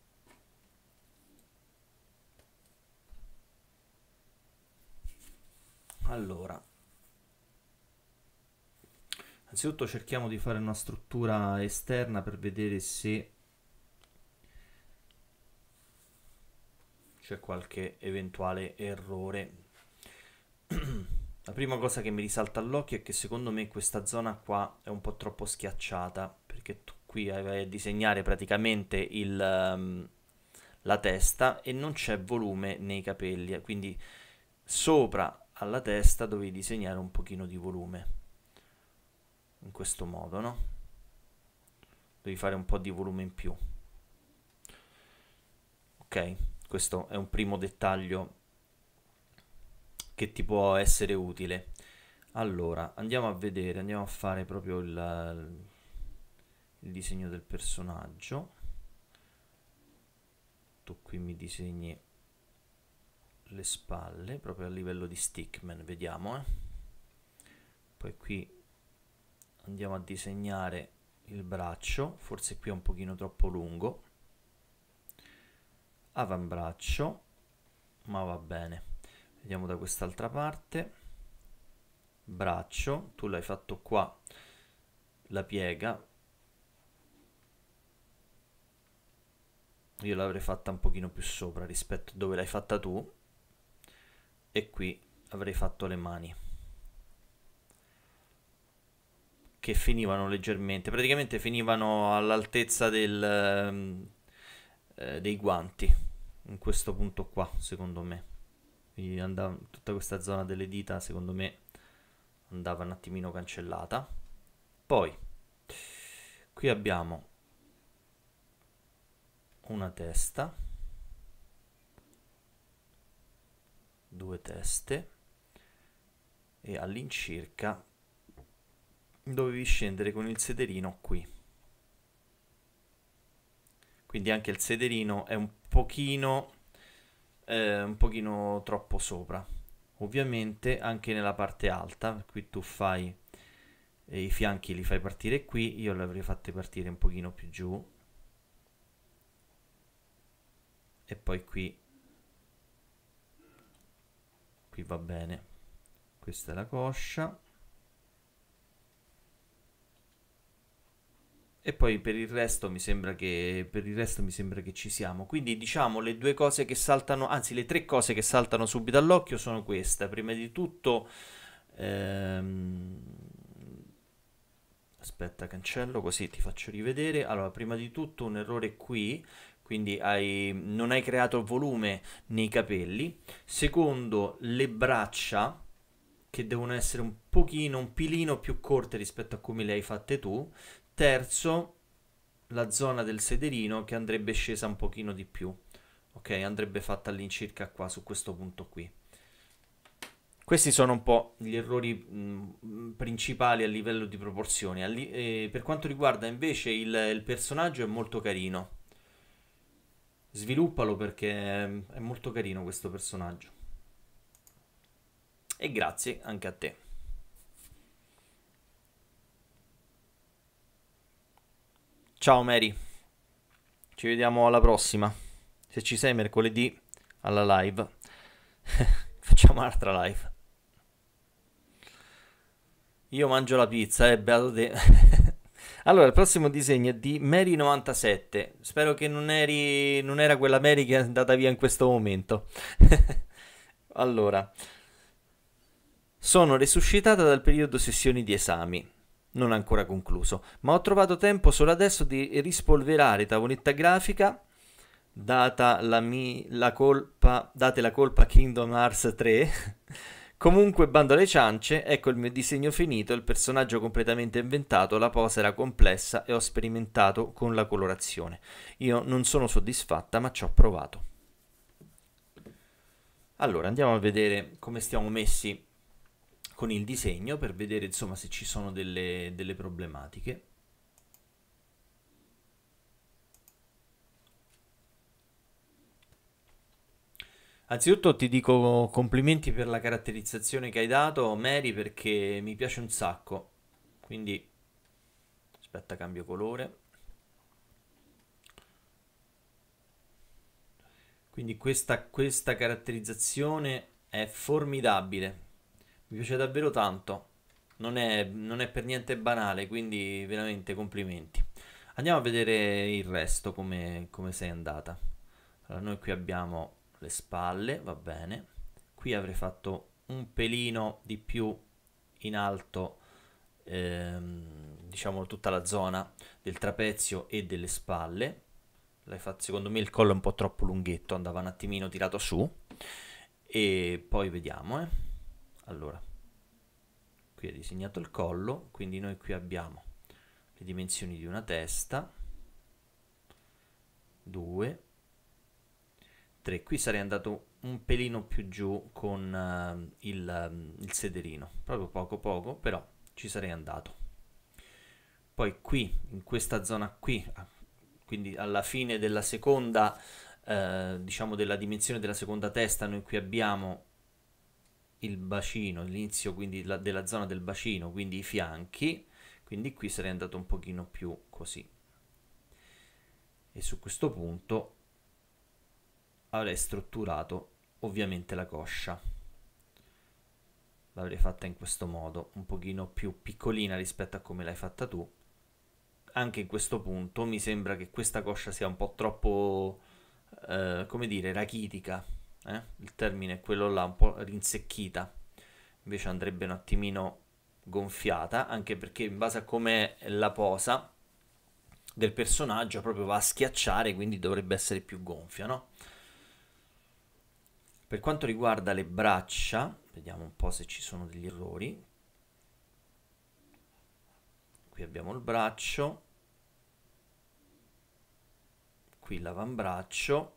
Allora. Innanzitutto cerchiamo di fare una struttura esterna per vedere se c'è qualche eventuale errore. La prima cosa che mi risalta all'occhio è che secondo me questa zona qua è un po' troppo schiacciata, perché tu qui vai a disegnare praticamente il, um, la testa e non c'è volume nei capelli, quindi sopra alla testa dovevi disegnare un pochino di volume. In questo modo, no? Devi fare un po' di volume in più. Ok. Questo è un primo dettaglio che ti può essere utile. Allora, andiamo a vedere, andiamo a fare proprio il, il disegno del personaggio. Tu qui mi disegni le spalle, proprio a livello di stickman, vediamo. Eh. Poi qui andiamo a disegnare il braccio, forse qui è un pochino troppo lungo avambraccio ma va bene vediamo da quest'altra parte braccio tu l'hai fatto qua la piega io l'avrei fatta un pochino più sopra rispetto a dove l'hai fatta tu e qui avrei fatto le mani che finivano leggermente praticamente finivano all'altezza del ehm, eh, dei guanti in questo punto qua secondo me andava, tutta questa zona delle dita secondo me andava un attimino cancellata poi qui abbiamo una testa due teste e all'incirca dovevi scendere con il sederino qui quindi anche il sederino è un pochino, eh, un pochino troppo sopra. Ovviamente anche nella parte alta, qui tu fai eh, i fianchi li fai partire qui, io li avrei fatti partire un pochino più giù e poi qui qui va bene questa è la coscia E poi per il resto mi sembra che, per il resto mi sembra che ci siamo. Quindi diciamo le due cose che saltano, anzi le tre cose che saltano subito all'occhio sono queste. Prima di tutto... Ehm... Aspetta, cancello così ti faccio rivedere. Allora, prima di tutto un errore qui, quindi hai, non hai creato volume nei capelli. Secondo, le braccia che devono essere un pochino, un pilino più corte rispetto a come le hai fatte tu terzo la zona del sederino che andrebbe scesa un pochino di più ok andrebbe fatta all'incirca qua su questo punto qui questi sono un po' gli errori mh, mm, principali a livello di proporzioni Alli eh, per quanto riguarda invece il, il, personaggio è molto carino sviluppalo perché è molto carino questo personaggio e grazie anche a te Ciao Mary, ci vediamo alla prossima. Se ci sei mercoledì alla live, facciamo un'altra live. Io mangio la pizza, eh, beato te. allora, il prossimo disegno è di Mary97. Spero che non, eri, non era quella Mary che è andata via in questo momento. allora, sono resuscitata dal periodo sessioni di esami non ancora concluso, ma ho trovato tempo solo adesso di rispolverare tavoletta grafica, data la, mi, la colpa, date la colpa a Kingdom Hearts 3. Comunque, bando alle ciance, ecco il mio disegno finito, il personaggio completamente inventato, la posa era complessa e ho sperimentato con la colorazione. Io non sono soddisfatta, ma ci ho provato. Allora, andiamo a vedere come stiamo messi con il disegno per vedere insomma se ci sono delle, delle problematiche. Anzitutto ti dico complimenti per la caratterizzazione che hai dato, Mary, perché mi piace un sacco. Quindi, aspetta, cambio colore. Quindi questa, questa caratterizzazione è formidabile. Mi piace davvero tanto. Non è, non è per niente banale, quindi veramente complimenti. Andiamo a vedere il resto, come, come sei andata. Allora, noi qui abbiamo le spalle, va bene. Qui avrei fatto un pelino di più in alto, ehm, diciamo tutta la zona del trapezio e delle spalle. fatto, secondo me il collo è un po' troppo lunghetto, andava un attimino tirato su. E poi vediamo, eh. Allora, qui è disegnato il collo, quindi noi qui abbiamo le dimensioni di una testa, 2, 3. Qui sarei andato un pelino più giù con uh, il, um, il sederino, proprio poco poco, però ci sarei andato. Poi qui, in questa zona qui, ah, quindi alla fine della seconda, eh, diciamo della dimensione della seconda testa, noi qui abbiamo il bacino, l'inizio quindi la, della zona del bacino, quindi i fianchi, quindi qui sarei andato un pochino più così. E su questo punto avrei strutturato ovviamente la coscia. L'avrei fatta in questo modo, un pochino più piccolina rispetto a come l'hai fatta tu. Anche in questo punto mi sembra che questa coscia sia un po' troppo, eh, come dire, rachitica eh? il termine è quello là, un po' rinsecchita, invece andrebbe un attimino gonfiata, anche perché in base a come è la posa del personaggio proprio va a schiacciare, quindi dovrebbe essere più gonfia, no? Per quanto riguarda le braccia, vediamo un po' se ci sono degli errori. Qui abbiamo il braccio, qui l'avambraccio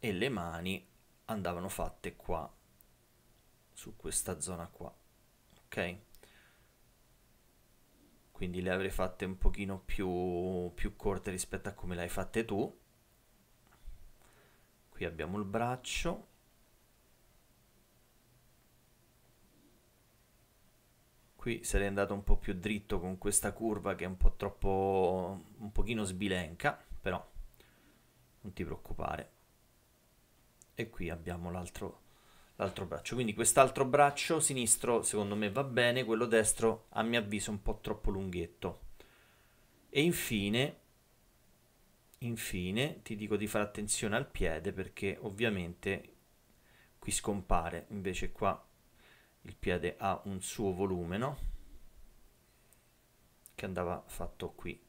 e le mani andavano fatte qua su questa zona qua ok quindi le avrei fatte un pochino più, più corte rispetto a come le hai fatte tu qui abbiamo il braccio qui sarei andato un po' più dritto con questa curva che è un po' troppo un pochino sbilenca però non ti preoccupare e qui abbiamo l'altro, l'altro braccio. Quindi quest'altro braccio sinistro secondo me va bene, quello destro a mio avviso un po' troppo lunghetto. E infine, infine ti dico di fare attenzione al piede perché ovviamente qui scompare, invece qua il piede ha un suo volume, no? Che andava fatto qui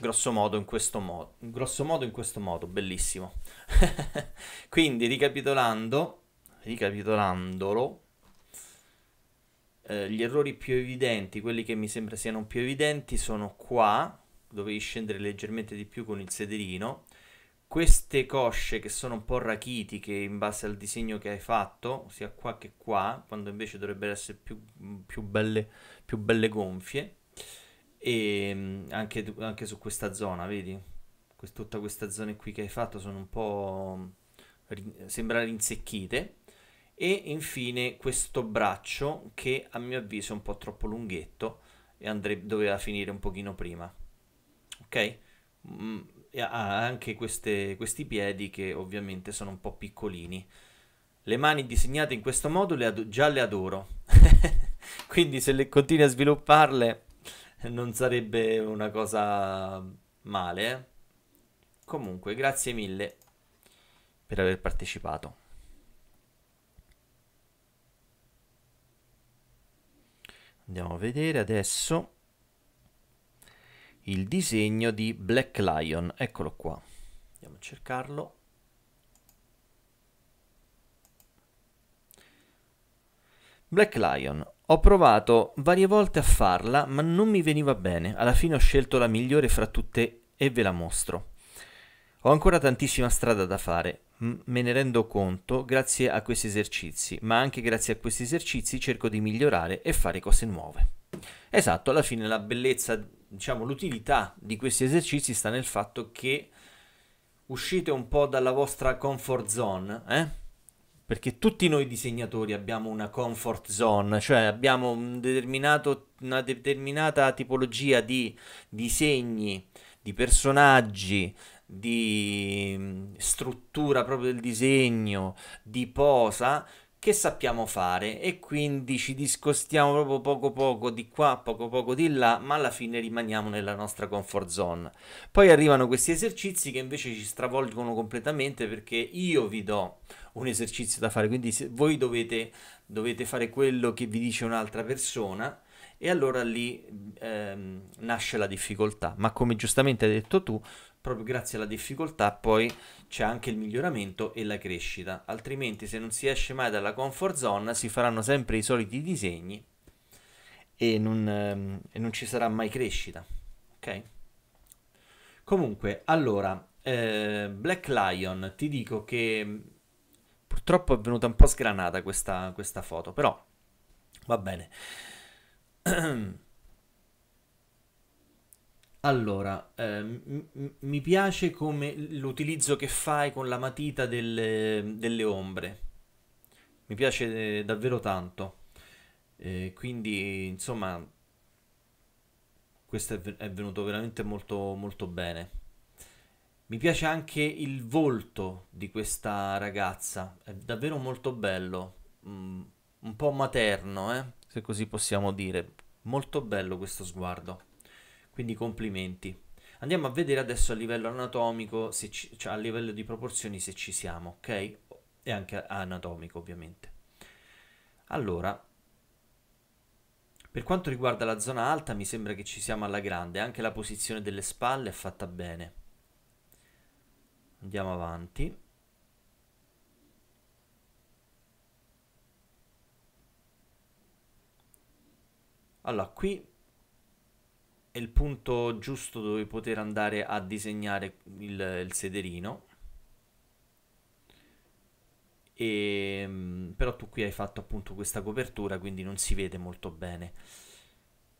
grosso modo in questo modo, grosso modo in questo modo, bellissimo. Quindi ricapitolando, ricapitolandolo, eh, gli errori più evidenti, quelli che mi sembra siano più evidenti, sono qua, dovevi scendere leggermente di più con il sederino, queste cosce che sono un po' rachitiche in base al disegno che hai fatto, sia qua che qua, quando invece dovrebbero essere più, più, belle, più belle gonfie, e mm, anche, anche su questa zona, vedi? Quest, tutta questa zona qui che hai fatto sono un po' mm, sembra rinsecchite e infine questo braccio che a mio avviso è un po' troppo lunghetto e andrebbe, doveva finire un pochino prima ok mm, ha anche queste, questi piedi che ovviamente sono un po' piccolini le mani disegnate in questo modo le già le adoro quindi se le continui a svilupparle non sarebbe una cosa male. Comunque, grazie mille per aver partecipato. Andiamo a vedere adesso il disegno di Black Lion. Eccolo qua. Andiamo a cercarlo. Black Lion, ho provato varie volte a farla, ma non mi veniva bene. Alla fine ho scelto la migliore fra tutte e ve la mostro. Ho ancora tantissima strada da fare, me ne rendo conto grazie a questi esercizi, ma anche grazie a questi esercizi cerco di migliorare e fare cose nuove. Esatto, alla fine la bellezza, diciamo l'utilità di questi esercizi sta nel fatto che uscite un po' dalla vostra comfort zone, eh? perché tutti noi disegnatori abbiamo una comfort zone, cioè abbiamo un una determinata tipologia di disegni, di personaggi, di mm, struttura proprio del disegno, di posa che sappiamo fare e quindi ci discostiamo proprio poco poco di qua, poco poco di là, ma alla fine rimaniamo nella nostra comfort zone. Poi arrivano questi esercizi che invece ci stravolgono completamente perché io vi do un esercizio da fare, quindi se voi dovete, dovete fare quello che vi dice un'altra persona e allora lì ehm, nasce la difficoltà. Ma come giustamente hai detto tu, proprio grazie alla difficoltà poi c'è anche il miglioramento e la crescita, altrimenti se non si esce mai dalla comfort zone si faranno sempre i soliti disegni e non, ehm, e non ci sarà mai crescita, ok? Comunque, allora, eh, Black Lion, ti dico che mm, purtroppo è venuta un po' sgranata questa, questa foto, però va bene. Allora, ehm, mi piace come l'utilizzo che fai con la matita delle, delle ombre, mi piace eh, davvero tanto, eh, quindi insomma questo è, è venuto veramente molto, molto bene. Mi piace anche il volto di questa ragazza, è davvero molto bello, mm, un po' materno, eh, se così possiamo dire, molto bello questo sguardo. Quindi complimenti. Andiamo a vedere adesso a livello anatomico, ci, cioè a livello di proporzioni se ci siamo, ok? E anche anatomico ovviamente. Allora, per quanto riguarda la zona alta mi sembra che ci siamo alla grande, anche la posizione delle spalle è fatta bene. Andiamo avanti. Allora, qui è il punto giusto dove poter andare a disegnare il, il sederino e, ehm, però tu qui hai fatto appunto questa copertura quindi non si vede molto bene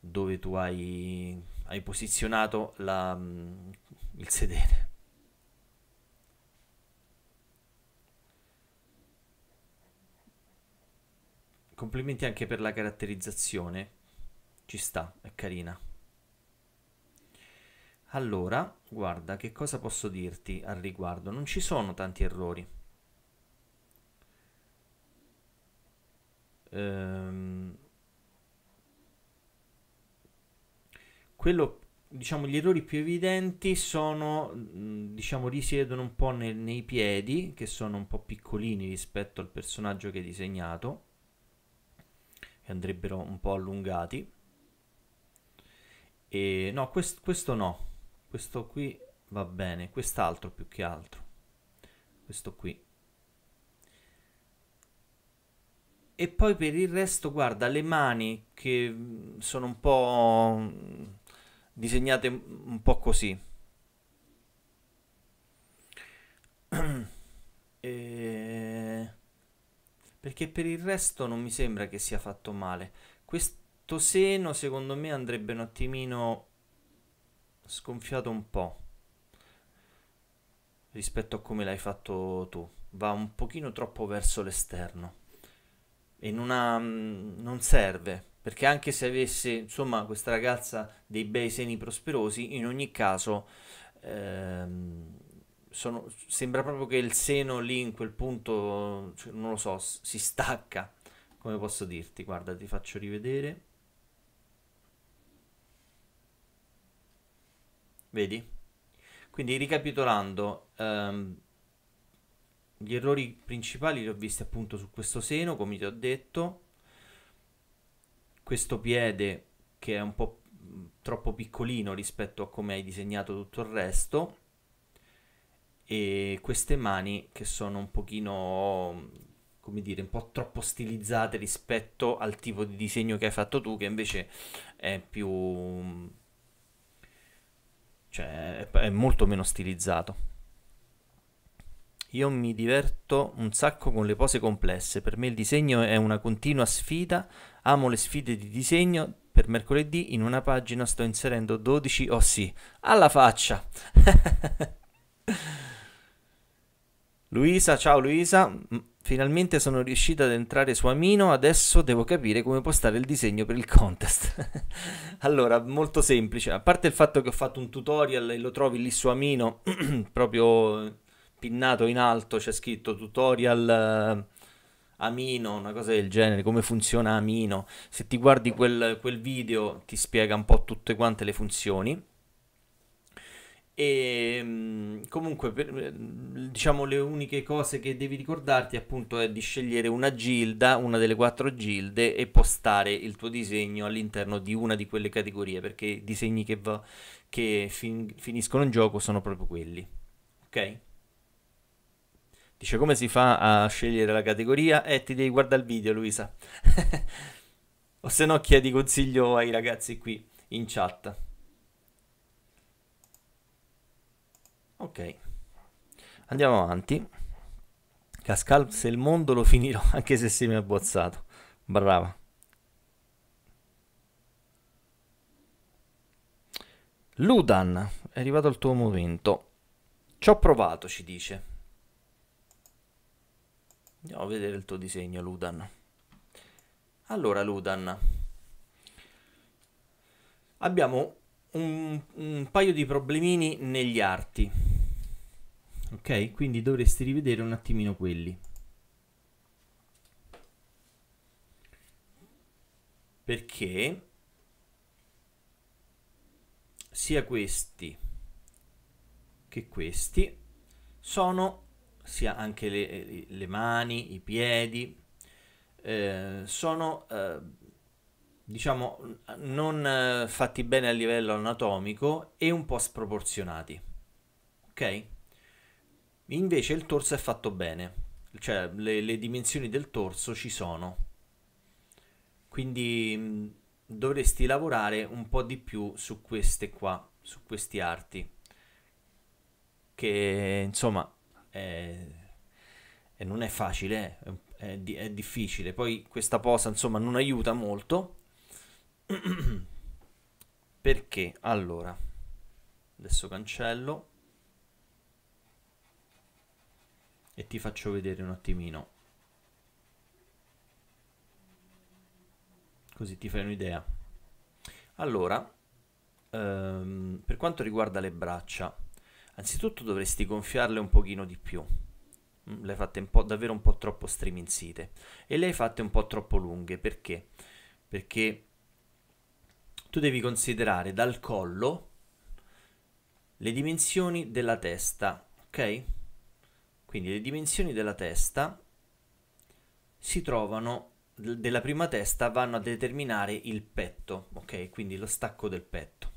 dove tu hai, hai posizionato la, mm, il sedere complimenti anche per la caratterizzazione ci sta è carina allora, guarda, che cosa posso dirti al riguardo? Non ci sono tanti errori. Ehm, quello, diciamo, gli errori più evidenti sono, diciamo, risiedono un po' nel, nei piedi, che sono un po' piccolini rispetto al personaggio che hai disegnato, e andrebbero un po' allungati. E no, quest, questo no questo qui va bene quest'altro più che altro questo qui e poi per il resto guarda le mani che mm, sono un po' mm, disegnate un po' così e... perché per il resto non mi sembra che sia fatto male questo seno secondo me andrebbe un attimino sgonfiato un po' rispetto a come l'hai fatto tu. Va un pochino troppo verso l'esterno e non, ha, mm, non serve perché anche se avesse insomma questa ragazza dei bei seni prosperosi, in ogni caso ehm, sono, sembra proprio che il seno lì in quel punto, non lo so, si stacca, come posso dirti, guarda ti faccio rivedere. Vedi? Quindi ricapitolando, ehm, gli errori principali li ho visti appunto su questo seno, come ti ho detto, questo piede che è un po' mm, troppo piccolino rispetto a come hai disegnato tutto il resto e queste mani che sono un pochino come dire un po' troppo stilizzate rispetto al tipo di disegno che hai fatto tu che invece è più mm, cioè è molto meno stilizzato. Io mi diverto un sacco con le pose complesse, per me il disegno è una continua sfida, amo le sfide di disegno, per mercoledì in una pagina sto inserendo 12 ossi, oh sì, alla faccia! Luisa, ciao Luisa, mm, finalmente sono riuscita ad entrare su Amino, adesso devo capire come postare il disegno per il contest. allora, molto semplice, a parte il fatto che ho fatto un tutorial e lo trovi lì su Amino, proprio pinnato in alto, c'è scritto tutorial eh, amino, una cosa del genere, come funziona amino. Se ti guardi quel, quel video ti spiega un po' tutte quante le funzioni. E ehm, comunque, per, ehm, diciamo, le uniche cose che devi ricordarti appunto è di scegliere una gilda, una delle quattro gilde, e postare il tuo disegno all'interno di una di quelle categorie, perché i disegni che, va, che fin, finiscono in gioco sono proprio quelli. Ok? Dice come si fa a scegliere la categoria? Eh, ti devi guardare il video, Luisa. o se no chiedi consiglio ai ragazzi qui in chat. Ok, andiamo avanti. Cascal, se il mondo lo finirò anche se si mi è abbozzato. Brava. Ludan, è arrivato il tuo momento. Ci ho provato, ci dice. Andiamo a vedere il tuo disegno, Ludan. Allora, Ludan. Abbiamo un, un paio di problemini negli arti ok quindi dovresti rivedere un attimino quelli perché sia questi che questi sono sia anche le, le mani i piedi eh, sono eh, diciamo non eh, fatti bene a livello anatomico e un po' sproporzionati ok Invece il torso è fatto bene, cioè le, le dimensioni del torso ci sono. Quindi mh, mm, dovresti lavorare un po' di più su queste qua, su questi arti. Che insomma è, è non è facile, è, eh. è, di, è difficile. Poi questa posa insomma non aiuta molto. Perché allora adesso cancello e ti faccio vedere un attimino. Così ti fai un'idea. Allora, ehm, per quanto riguarda le braccia, anzitutto dovresti gonfiarle un pochino di più. Mm, le hai fatte un po', davvero un po' troppo striminzite e le hai fatte un po' troppo lunghe perché? Perché tu devi considerare dal collo le dimensioni della testa, ok? Quindi le dimensioni della testa si trovano della prima testa vanno a determinare il petto, ok? Quindi lo stacco del petto.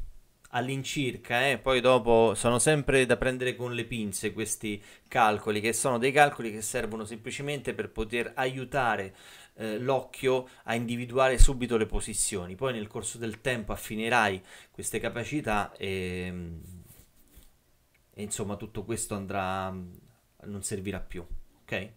All'incirca, eh, poi dopo sono sempre da prendere con le pinze questi calcoli, che sono dei calcoli che servono semplicemente per poter aiutare eh, l'occhio a individuare subito le posizioni. Poi nel corso del tempo affinerai queste capacità e, e insomma tutto questo andrà non servirà più, ok?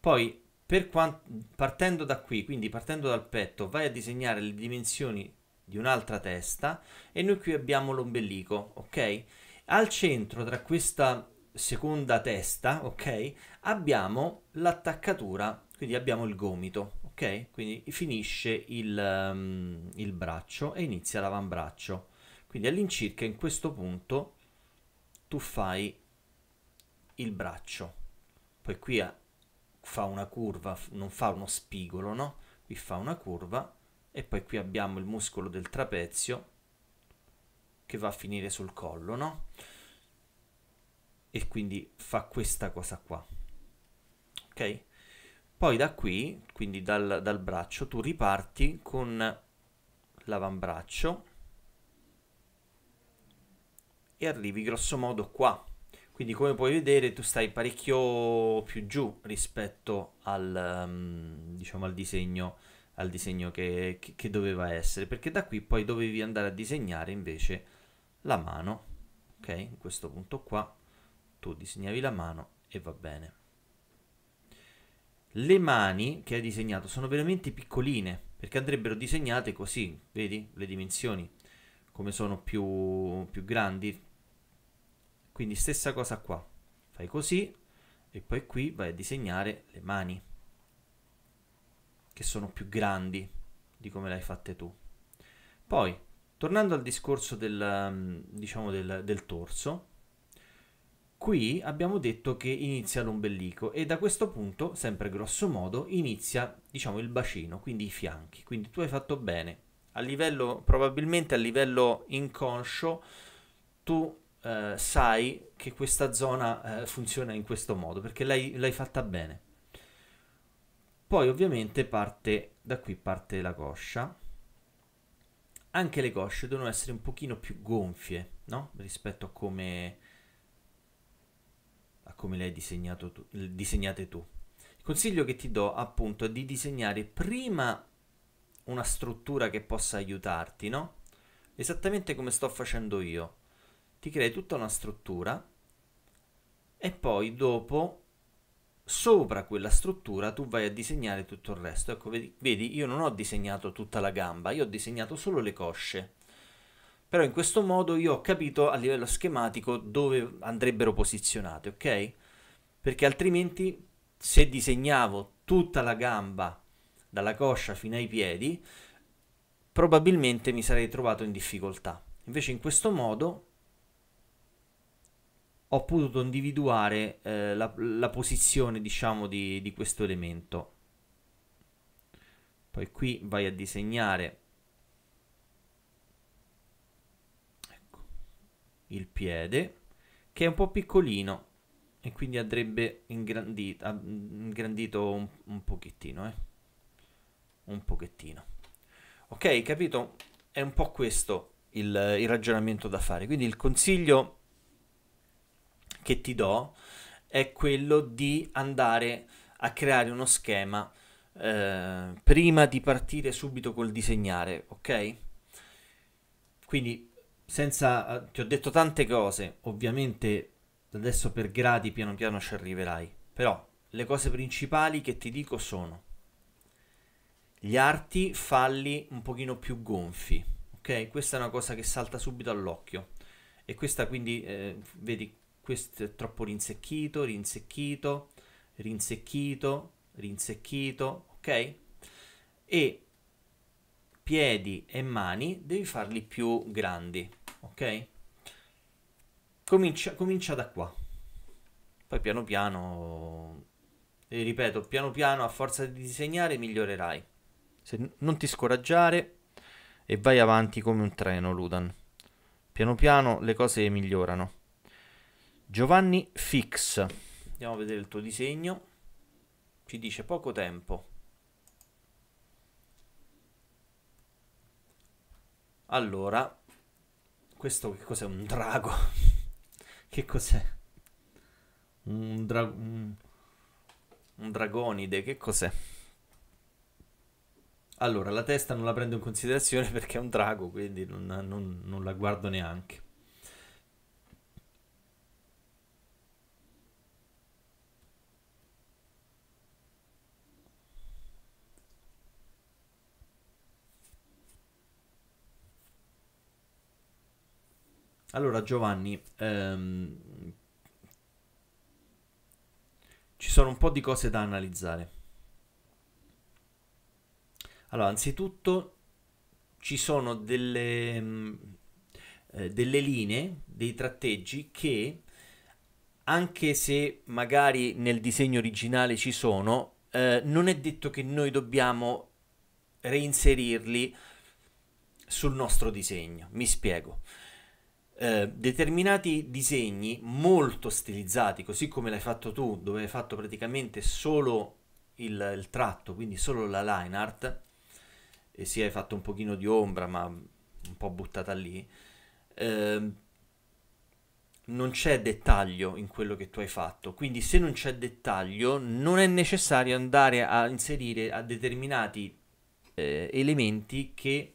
Poi per quanto, partendo da qui, quindi partendo dal petto, vai a disegnare le dimensioni di un'altra testa e noi qui abbiamo l'ombelico, ok? Al centro tra questa seconda testa, ok? Abbiamo l'attaccatura, quindi abbiamo il gomito, ok? Quindi finisce il, um, il braccio e inizia l'avambraccio. Quindi all'incirca in questo punto tu fai il braccio, poi qui fa una curva, non fa uno spigolo, no? Qui fa una curva e poi qui abbiamo il muscolo del trapezio che va a finire sul collo, no? E quindi fa questa cosa qua. Ok? Poi da qui, quindi dal, dal braccio, tu riparti con l'avambraccio e arrivi grosso modo qua quindi come puoi vedere tu stai parecchio più giù rispetto al, um, diciamo, al disegno, al disegno che, che, che, doveva essere, perché da qui poi dovevi andare a disegnare invece la mano, ok? In questo punto qua tu disegnavi la mano e va bene. Le mani che hai disegnato sono veramente piccoline, perché andrebbero disegnate così, vedi le dimensioni, come sono più, più grandi, quindi stessa cosa qua, fai così e poi qui vai a disegnare le mani, che sono più grandi di come l'hai fatte tu. Poi, tornando al discorso del, mm, diciamo del, del torso, qui abbiamo detto che inizia l'ombelico e da questo punto, sempre grosso modo, inizia diciamo, il bacino, quindi i fianchi. Quindi tu hai fatto bene. A livello, probabilmente a livello inconscio, tu eh, sai che questa zona eh, funziona in questo modo, perché l'hai, l'hai fatta bene. Poi ovviamente parte, da qui parte la coscia. Anche le cosce devono essere un pochino più gonfie, no? Rispetto a come, a come le hai disegnato tu, disegnate tu. Il consiglio che ti do appunto è di disegnare prima una struttura che possa aiutarti, no? Esattamente come sto facendo io ti crei tutta una struttura e poi dopo sopra quella struttura tu vai a disegnare tutto il resto. Ecco, vedi, vedi, io non ho disegnato tutta la gamba, io ho disegnato solo le cosce. Però in questo modo io ho capito a livello schematico dove andrebbero posizionate, ok? Perché altrimenti se disegnavo tutta la gamba dalla coscia fino ai piedi, probabilmente mi sarei trovato in difficoltà. Invece in questo modo ho potuto individuare eh, la, la, posizione diciamo di, di questo elemento poi qui vai a disegnare ecco, il piede che è un po' piccolino e quindi andrebbe ingrandito, ah, ingrandito un, un, pochettino eh? un pochettino ok capito è un po' questo il, il ragionamento da fare quindi il consiglio che ti do è quello di andare a creare uno schema eh, prima di partire subito col disegnare, ok? Quindi senza eh, ti ho detto tante cose, ovviamente adesso per gradi piano piano ci arriverai, però le cose principali che ti dico sono gli arti falli un pochino più gonfi, ok? Questa è una cosa che salta subito all'occhio e questa quindi eh, vedi questo è troppo rinsecchito, rinsecchito, rinsecchito, rinsecchito, ok? E piedi e mani devi farli più grandi, ok? Comincia, comincia da qua, poi piano piano, e ripeto, piano piano a forza di disegnare migliorerai. Se non ti scoraggiare e vai avanti come un treno, Ludan. Piano piano le cose migliorano. Giovanni Fix. Andiamo a vedere il tuo disegno. Ci dice poco tempo. Allora, questo che cos'è? Un drago? che cos'è? Un, dra- un, un dragonide, che cos'è? Allora, la testa non la prendo in considerazione perché è un drago, quindi non, non, non la guardo neanche. Allora Giovanni, ehm, ci sono un po' di cose da analizzare. Allora, anzitutto ci sono delle, mm, eh, delle linee, dei tratteggi che anche se magari nel disegno originale ci sono, eh, non è detto che noi dobbiamo reinserirli sul nostro disegno. Mi spiego. Eh, determinati disegni molto stilizzati, così come l'hai fatto tu, dove hai fatto praticamente solo il, il tratto, quindi solo la line art, e sì, hai fatto un pochino di ombra, ma un po' buttata lì, eh, non c'è dettaglio in quello che tu hai fatto. Quindi se non c'è dettaglio, non è necessario andare a inserire a determinati eh, elementi che,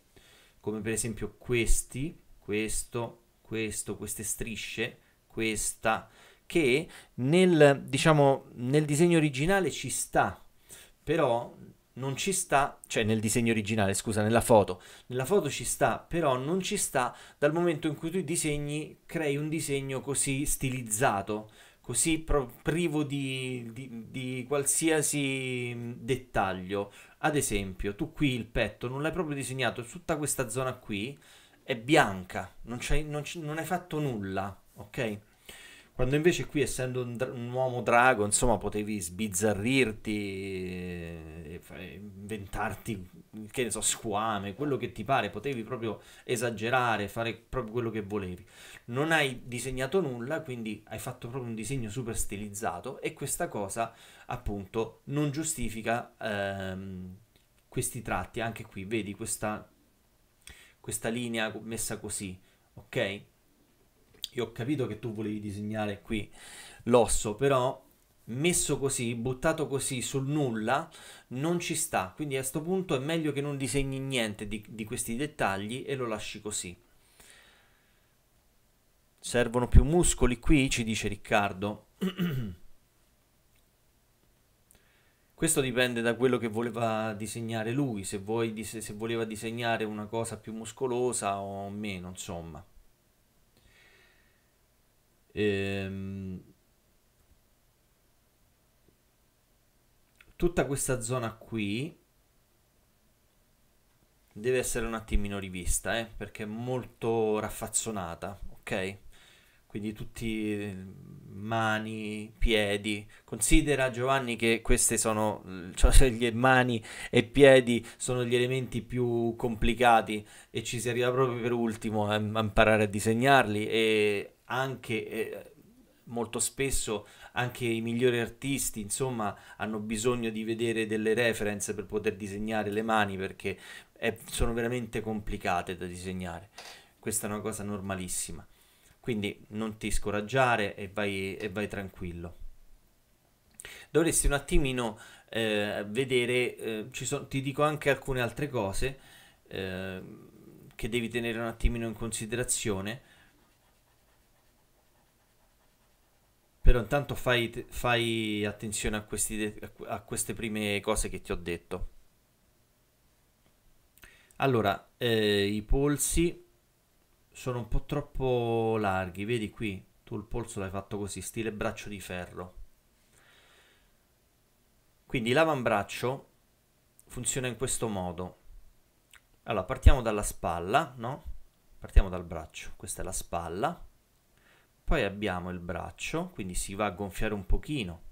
come per esempio questi, questo, questo, queste strisce, questa, che nel, diciamo, nel disegno originale ci sta, però non ci sta, cioè nel disegno originale, scusa, nella foto. Nella foto ci sta, però non ci sta dal momento in cui tu disegni, crei un disegno così stilizzato, così pro- privo di, di, di, qualsiasi dettaglio. Ad esempio, tu qui il petto non l'hai proprio disegnato, tutta questa zona qui è bianca, non, non, non hai fatto nulla, ok? Quando invece qui, essendo un, un, uomo drago, insomma, potevi sbizzarrirti, eh, inventarti, che ne so, squame, quello che ti pare, potevi proprio esagerare, fare proprio quello che volevi. Non hai disegnato nulla, quindi hai fatto proprio un disegno super stilizzato e questa cosa, appunto, non giustifica ehm, questi tratti. Anche qui, vedi, questa questa linea messa così, ok? Io ho capito che tu volevi disegnare qui l'osso, però messo così, buttato così sul nulla, non ci sta. Quindi a questo punto è meglio che non disegni niente di, di questi dettagli e lo lasci così. Servono più muscoli qui, ci dice Riccardo. Questo dipende da quello che voleva disegnare lui, se, vuoi, se voleva disegnare una cosa più muscolosa o meno, insomma. Ehm... Tutta questa zona qui deve essere un attimino rivista, eh, perché è molto raffazzonata, ok? quindi tutti eh, mani, piedi. Considera Giovanni che queste sono, eh, cioè le mani e piedi sono gli elementi più complicati e ci si arriva proprio per ultimo a, a imparare a disegnarli e anche eh, molto spesso anche i migliori artisti insomma hanno bisogno di vedere delle reference per poter disegnare le mani perché è, sono veramente complicate da disegnare. Questa è una cosa normalissima. Quindi non ti scoraggiare e vai, e vai tranquillo. Dovresti un attimino eh, vedere, eh, sono, ti dico anche alcune altre cose eh, che devi tenere un attimino in considerazione. Però intanto fai, fai attenzione a, questi, a queste prime cose che ti ho detto. Allora, eh, i polsi sono un po' troppo larghi, vedi qui, tu il polso l'hai fatto così, stile braccio di ferro. Quindi l'avambraccio funziona in questo modo. Allora, partiamo dalla spalla, no? Partiamo dal braccio, questa è la spalla. Poi abbiamo il braccio, quindi si va a gonfiare un pochino.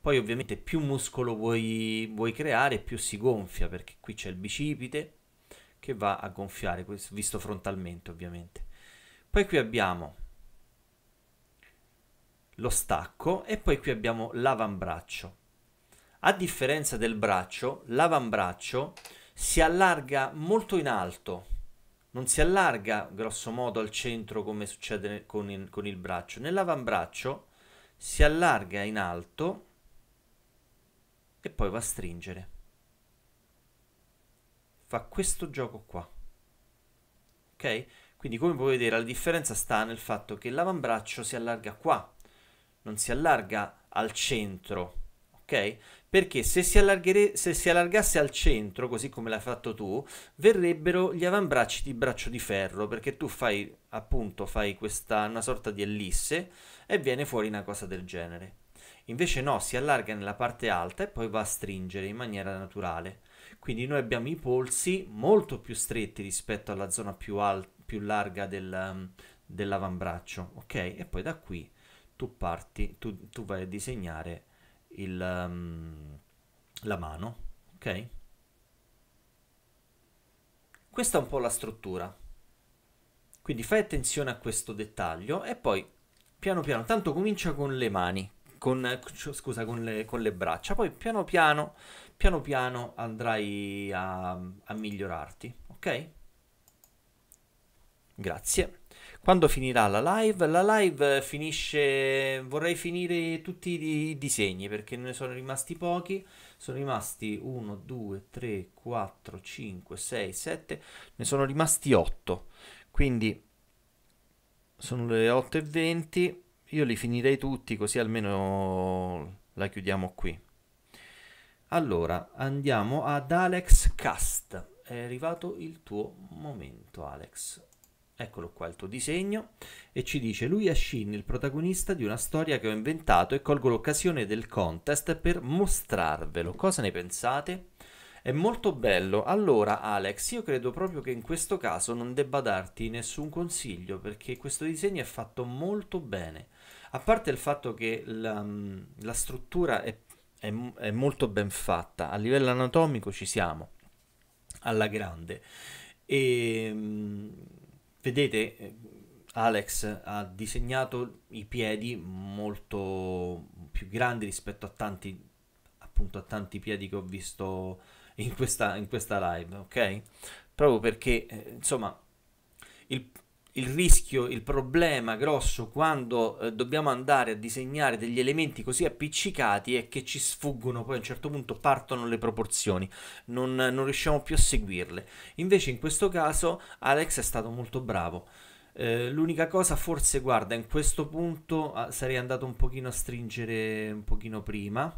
Poi ovviamente più muscolo vuoi, vuoi creare, più si gonfia, perché qui c'è il bicipite, che va a gonfiare, visto frontalmente ovviamente. Poi qui abbiamo lo stacco e poi qui abbiamo l'avambraccio. A differenza del braccio, l'avambraccio si allarga molto in alto, non si allarga grosso modo al centro come succede con il, con il braccio. Nell'avambraccio si allarga in alto e poi va a stringere fa questo gioco qua. Ok? Quindi come puoi vedere la differenza sta nel fatto che l'avambraccio si allarga qua, non si allarga al centro. Ok? Perché se si, se si allargasse al centro, così come l'hai fatto tu, verrebbero gli avambracci di braccio di ferro, perché tu fai appunto fai questa una sorta di ellisse e viene fuori una cosa del genere. Invece no, si allarga nella parte alta e poi va a stringere in maniera naturale. Quindi noi abbiamo i polsi molto più stretti rispetto alla zona più, al- più larga del, um, dell'avambraccio, ok? E poi da qui tu parti, tu, tu vai a disegnare il, um, la mano, ok? Questa è un po' la struttura. Quindi fai attenzione a questo dettaglio e poi piano piano, tanto comincia con le mani, con, eh, scusa, con, le, con le braccia, poi piano piano, piano piano andrai a, a migliorarti, ok? Grazie. Quando finirà la live? La live finisce, vorrei finire tutti i disegni perché ne sono rimasti pochi, sono rimasti 1, 2, 3, 4, 5, 6, 7, ne sono rimasti 8, quindi sono le 8 e 20 io li finirei tutti così almeno la chiudiamo qui. Allora, andiamo ad Alex Cast. È arrivato il tuo momento, Alex. Eccolo qua il tuo disegno e ci dice lui è Shin, il protagonista di una storia che ho inventato e colgo l'occasione del contest per mostrarvelo. Cosa ne pensate? È molto bello. Allora, Alex, io credo proprio che in questo caso non debba darti nessun consiglio perché questo disegno è fatto molto bene a parte il fatto che la, mm, la struttura è, è, è molto ben fatta, a livello anatomico ci siamo, alla grande. E mm, vedete, eh, Alex ha disegnato i piedi molto più grandi rispetto a tanti, appunto, a tanti piedi che ho visto in questa, in questa live, ok? Proprio perché, eh, insomma, il, il rischio, il problema grosso quando eh, dobbiamo andare a disegnare degli elementi così appiccicati è che ci sfuggono, poi a un certo punto partono le proporzioni, non, non riusciamo più a seguirle. Invece in questo caso Alex è stato molto bravo. Eh, l'unica cosa forse guarda in questo punto ah, sarei andato un pochino a stringere un pochino prima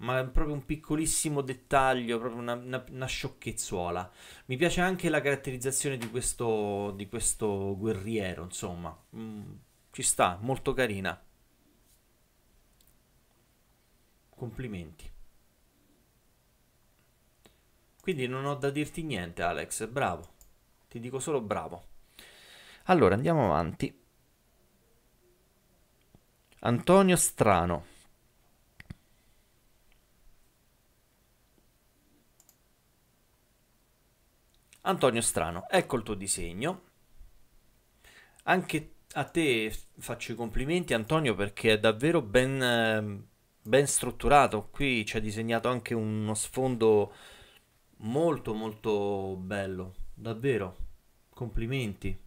ma è proprio un piccolissimo dettaglio, proprio una, una, una, sciocchezzuola. Mi piace anche la caratterizzazione di questo, di questo guerriero, insomma, mm, ci sta, molto carina. Complimenti. Quindi non ho da dirti niente, Alex, bravo. Ti dico solo bravo. Allora, andiamo avanti. Antonio Strano. Antonio Strano, ecco il tuo disegno. Anche a te faccio i complimenti Antonio perché è davvero ben, ehm, ben strutturato. Qui ci ha disegnato anche uno sfondo molto molto bello, davvero. Complimenti.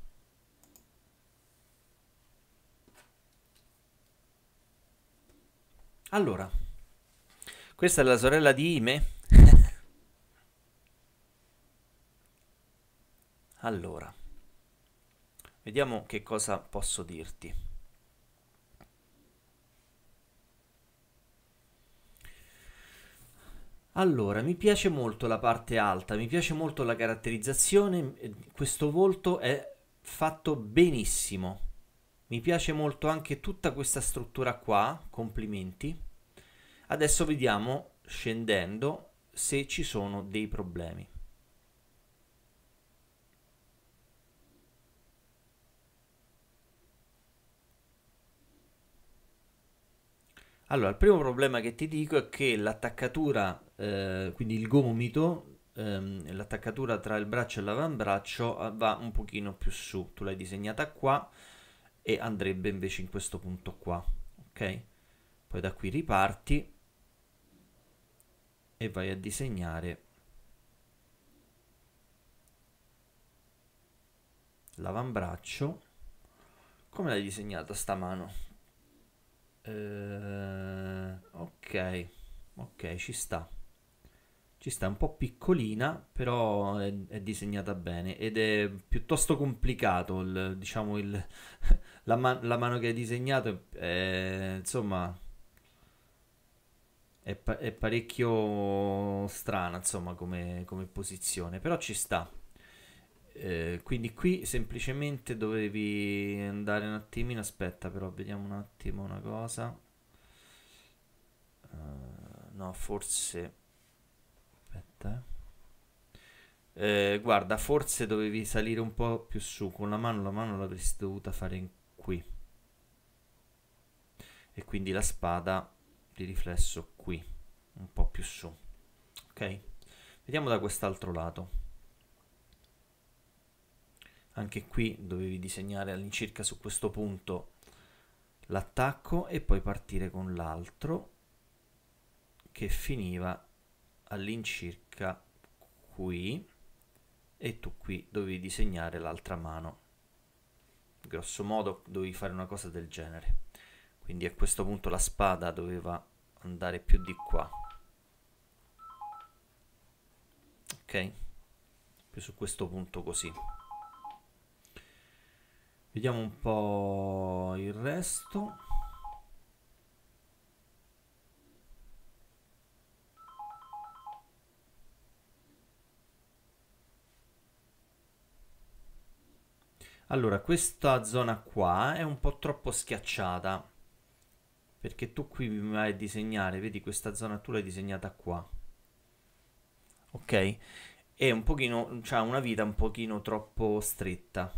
Allora, questa è la sorella di Ime Allora, vediamo che cosa posso dirti. Allora, mi piace molto la parte alta, mi piace molto la caratterizzazione, eh, questo volto è fatto benissimo. Mi piace molto anche tutta questa struttura qua, complimenti. Adesso vediamo, scendendo, se ci sono dei problemi. Allora, il primo problema che ti dico è che l'attaccatura, eh, quindi il gomito, ehm, l'attaccatura tra il braccio e l'avambraccio eh, va un pochino più su. Tu l'hai disegnata qua e andrebbe invece in questo punto qua, ok? Poi da qui riparti e vai a disegnare l'avambraccio come l'hai disegnata sta mano eh, ok, ok, ci sta. Ci sta, è un po' piccolina, però è, è disegnata bene ed è piuttosto complicato, il, diciamo, il, la, man- la, mano che hai disegnato è, è insomma, è, è, parecchio strana, insomma, come, come posizione, però ci sta. Eh, quindi qui semplicemente dovevi andare un attimino aspetta però vediamo un attimo una cosa uh, no forse aspetta eh. eh, guarda forse dovevi salire un po' più su con la mano la mano l'avresti dovuta fare qui e quindi la spada di riflesso qui un po' più su ok vediamo da quest'altro lato anche qui dovevi disegnare all'incirca su questo punto l'attacco e poi partire con l'altro che finiva all'incirca qui e tu qui dovevi disegnare l'altra mano grosso modo dovevi fare una cosa del genere quindi a questo punto la spada doveva andare più di qua ok più su questo punto così Vediamo un po' il resto. Allora, questa zona qua è un po' troppo schiacciata. Perché tu qui mi vai a disegnare, vedi questa zona tu l'hai disegnata qua. Ok? È un pochino, ha cioè una vita un pochino troppo stretta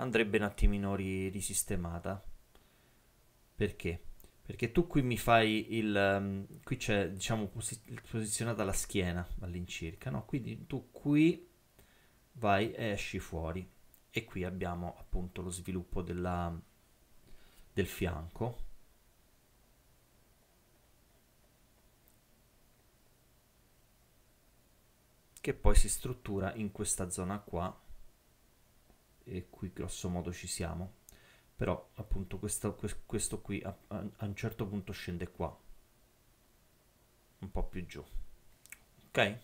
andrebbe un attimino ri- risistemata. Perché? Perché tu qui mi fai il... Um, qui c'è, diciamo, posi- posizionata la schiena all'incirca, no? Quindi tu qui vai e esci fuori. E qui abbiamo appunto lo sviluppo della, del fianco. Che poi si struttura in questa zona qua e qui modo ci siamo però appunto questo, questo qui a, a, a, un certo punto scende qua un po' più giù ok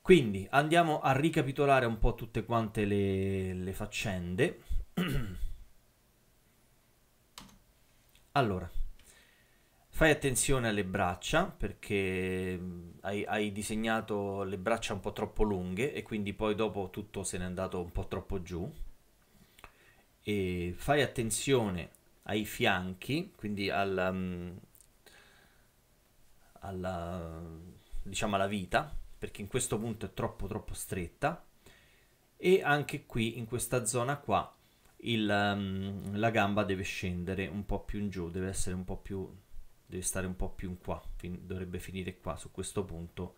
quindi andiamo a ricapitolare un po' tutte quante le, le faccende allora Fai attenzione alle braccia perché hai, hai, disegnato le braccia un po' troppo lunghe e quindi poi dopo tutto se n'è andato un po' troppo giù. E fai attenzione ai fianchi, quindi alla, alla, diciamo alla vita, perché in questo punto è troppo troppo stretta. E anche qui in questa zona qua il, la gamba deve scendere un po' più in giù, deve essere un po' più deve stare un po' più in qua, fin- dovrebbe finire qua su questo punto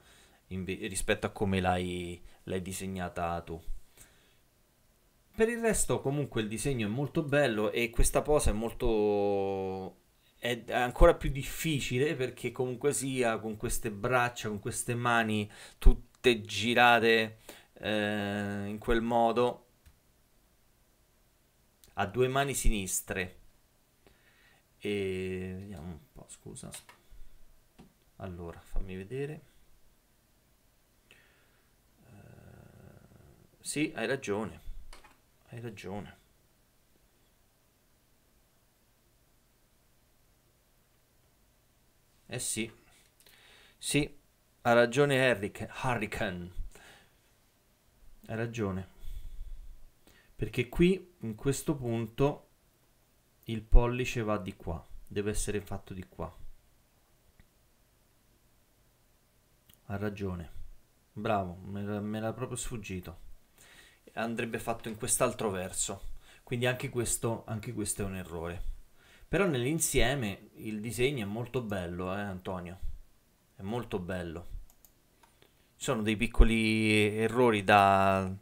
inve- rispetto a come l'hai, l'hai disegnata tu. Per il resto comunque il disegno è molto bello e questa posa è molto è ancora più difficile perché comunque sia con queste braccia, con queste mani tutte girate eh, in quel modo ha due mani sinistre e vediamo un po' scusa allora fammi vedere uh, sì hai ragione hai ragione eh sì sì ha ragione Harric Hurricane hai ragione perché qui in questo punto il pollice va di qua, deve essere fatto di qua. Ha ragione, bravo, me l'ha proprio sfuggito. Andrebbe fatto in quest'altro verso, quindi anche questo, anche questo è un errore. Però nell'insieme il disegno è molto bello, eh Antonio, è molto bello. Ci sono dei piccoli errori da,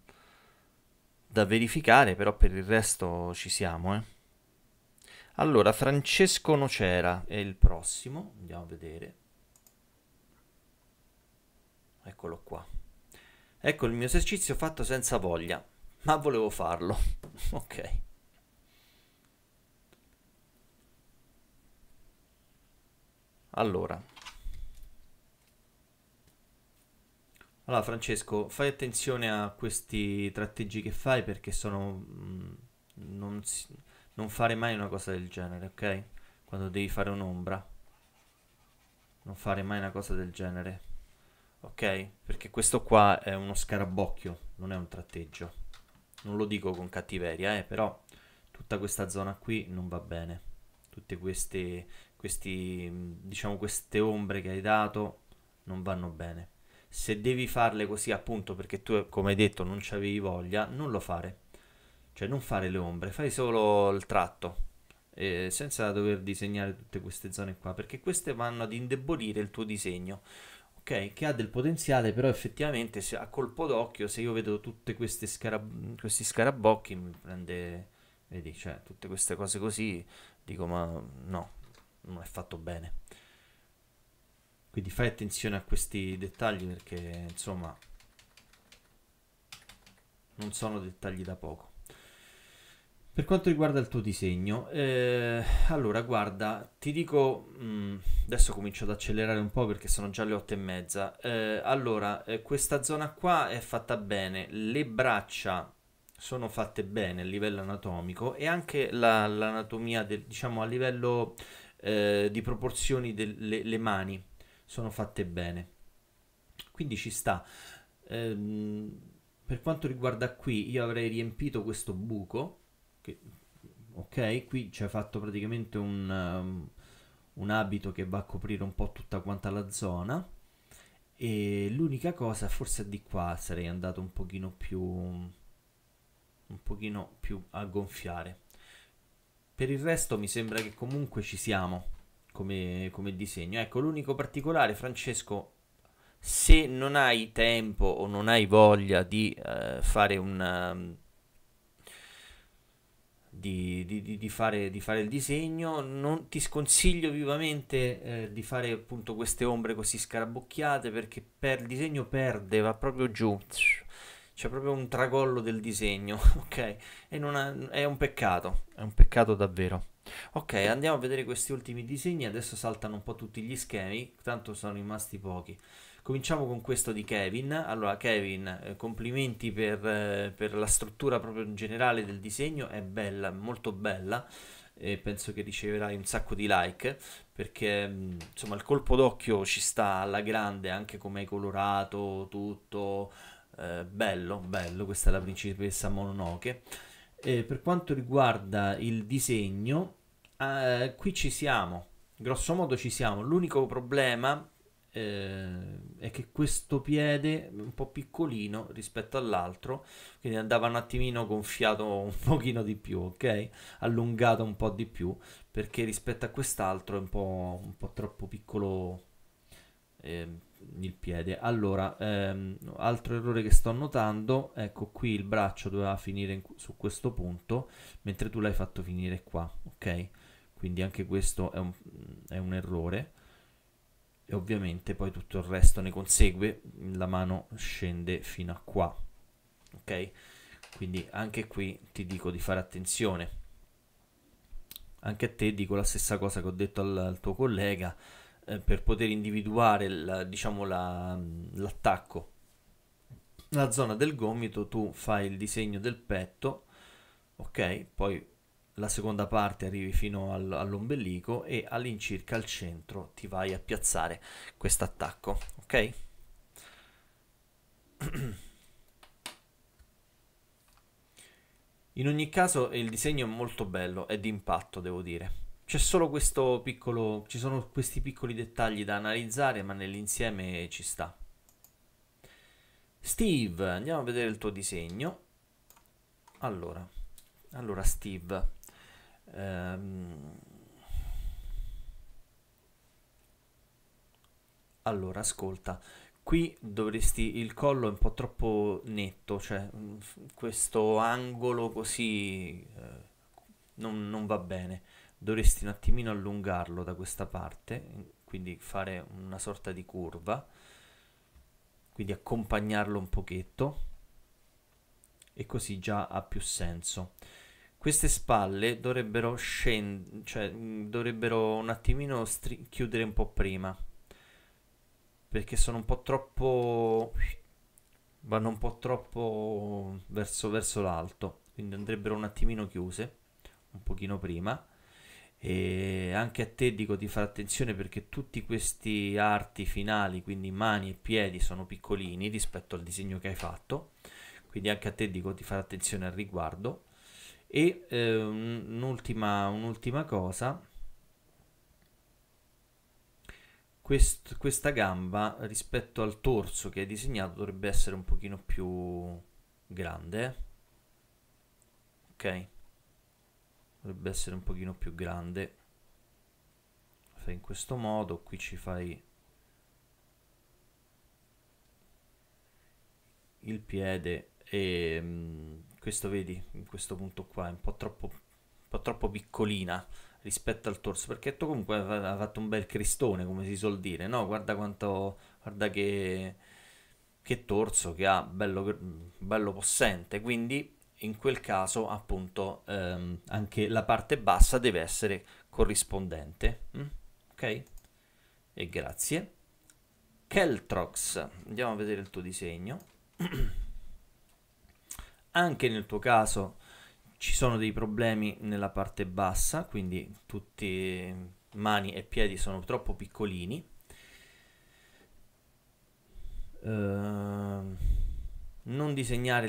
da verificare, però per il resto ci siamo, eh. Allora, Francesco Nocera è il prossimo, andiamo a vedere. Eccolo qua. Ecco il mio esercizio fatto senza voglia, ma volevo farlo. ok. Allora. Allora Francesco, fai attenzione a questi tratteggi che fai perché sono... Mh, mm, non si non fare mai una cosa del genere, ok? Quando devi fare un'ombra. Non fare mai una cosa del genere. Ok? Perché questo qua è uno scarabocchio, non è un tratteggio. Non lo dico con cattiveria, eh, però tutta questa zona qui non va bene. Tutte queste, questi, mm, diciamo, queste ombre che hai dato non vanno bene. Se devi farle così appunto perché tu, come hai detto, non ci avevi voglia, non lo fare cioè non fare le ombre, fai solo il tratto. Eh, senza dover disegnare tutte queste zone qua, perché queste vanno ad indebolire il tuo disegno. ok che ha del potenziale, però effettivamente se, a colpo d'occhio, se io vedo tutti scarab- questi scarabocchi, mi prende, vedi, cioè tutte queste cose così, dico ma no, non è fatto bene. Quindi fai attenzione a questi dettagli perché insomma non sono dettagli da poco. Per quanto riguarda il tuo disegno, eh, allora guarda, ti dico, mh, mm, adesso comincio ad accelerare un po' perché sono già le otto e mezza, eh, allora eh, questa zona qua è fatta bene, le braccia sono fatte bene a livello anatomico e anche la, l'anatomia, del, diciamo a livello eh, di proporzioni delle mani sono fatte bene, quindi ci sta. Ehm, per quanto riguarda qui, io avrei riempito questo buco che, ok, qui ci hai fatto praticamente un, um, un abito che va a coprire un po' tutta quanta la zona. E l'unica cosa, forse di qua sarei andato un pochino più un pochino più a gonfiare. Per il resto mi sembra che comunque ci siamo come, come disegno. Ecco, l'unico particolare, Francesco, se non hai tempo o non hai voglia di eh, fare un um, di, di, di, fare, di, fare, il disegno. Non ti sconsiglio vivamente eh, di fare appunto queste ombre così scarabocchiate perché per il disegno perde, va proprio giù. C'è proprio un tragollo del disegno, ok? E non ha, è un peccato, è un peccato davvero. Ok, andiamo a vedere questi ultimi disegni. Adesso saltano un po' tutti gli schemi, tanto sono rimasti pochi. Cominciamo con questo di Kevin. Allora, Kevin, eh, complimenti per, eh, per la struttura proprio in generale del disegno, è bella, molto bella e penso che riceverai un sacco di like perché mm, insomma il colpo d'occhio ci sta alla grande anche come hai colorato tutto eh, bello bello questa è la principessa Mononoke eh, per quanto riguarda il disegno eh, qui ci siamo grosso modo ci siamo l'unico problema eh, è che questo piede un po' piccolino rispetto all'altro, quindi andava un attimino gonfiato un pochino di più, ok? Allungato un po' di più, perché rispetto a quest'altro è un po', un po troppo piccolo eh, il piede. Allora, ehm, altro errore che sto notando, ecco qui il braccio doveva finire in, su questo punto, mentre tu l'hai fatto finire qua, ok? Quindi anche questo è un, è un errore e ovviamente poi tutto il resto ne consegue, la mano scende fino a qua, ok? Quindi anche qui ti dico di fare attenzione. Anche a te dico la stessa cosa che ho detto al, al tuo collega, eh, per poter individuare la, diciamo la, l'attacco la zona del gomito tu fai il disegno del petto ok poi la seconda parte arrivi fino al, all'ombelico e all'incirca al centro ti vai a piazzare questo attacco, ok? In ogni caso il disegno è molto bello, è d'impatto devo dire. C'è solo questo piccolo, ci sono questi piccoli dettagli da analizzare ma nell'insieme ci sta. Steve, andiamo a vedere il tuo disegno. Allora, allora Steve, Ehm... Allora, ascolta, qui dovresti, il collo è un po' troppo netto, cioè mm, questo angolo così eh, non, non va bene, dovresti un attimino allungarlo da questa parte, quindi fare una sorta di curva, quindi accompagnarlo un pochetto e così già ha più senso queste spalle dovrebbero scendere, cioè mm, dovrebbero un attimino stri- chiudere un po' prima. Perché sono un po' troppo... vanno un po' troppo verso, verso l'alto. Quindi andrebbero un attimino chiuse, un pochino prima. E anche a te dico di fare attenzione perché tutti questi arti finali, quindi mani e piedi, sono piccolini rispetto al disegno che hai fatto. Quindi anche a te dico di fare attenzione al riguardo e eh, un'ultima, un'ultima cosa, Quest, questa gamba rispetto al torso che hai disegnato dovrebbe essere un pochino più grande, ok? Dovrebbe essere un pochino più grande. Fai in questo modo, qui ci fai il piede e mm, questo vedi, in questo punto qua è un po' troppo, un po troppo piccolina rispetto al torso, perché tu comunque ha fatto un bel cristone, come si suol dire, no? Guarda quanto, guarda che, che torso che ha, bello, bello possente, quindi in quel caso appunto ehm, anche la parte bassa deve essere corrispondente, mm? ok? E grazie. Keltrox, andiamo a vedere il tuo disegno. anche nel tuo caso ci sono dei problemi nella parte bassa, quindi tutti mani e piedi sono troppo piccolini. Uh, non disegnare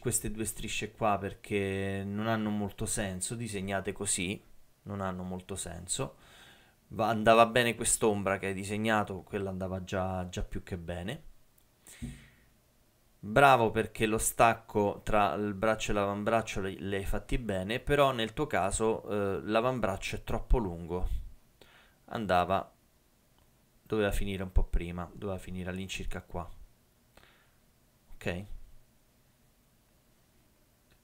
queste due strisce qua perché non hanno molto senso, disegnate così, non hanno molto senso. Va andava bene quest'ombra che hai disegnato, quella andava già, già più che bene. Bravo perché lo stacco tra il braccio e l'avambraccio l'hai fatti bene, però nel tuo caso eh, l'avambraccio è troppo lungo. Andava, doveva finire un po' prima, doveva finire all'incirca qua. Ok?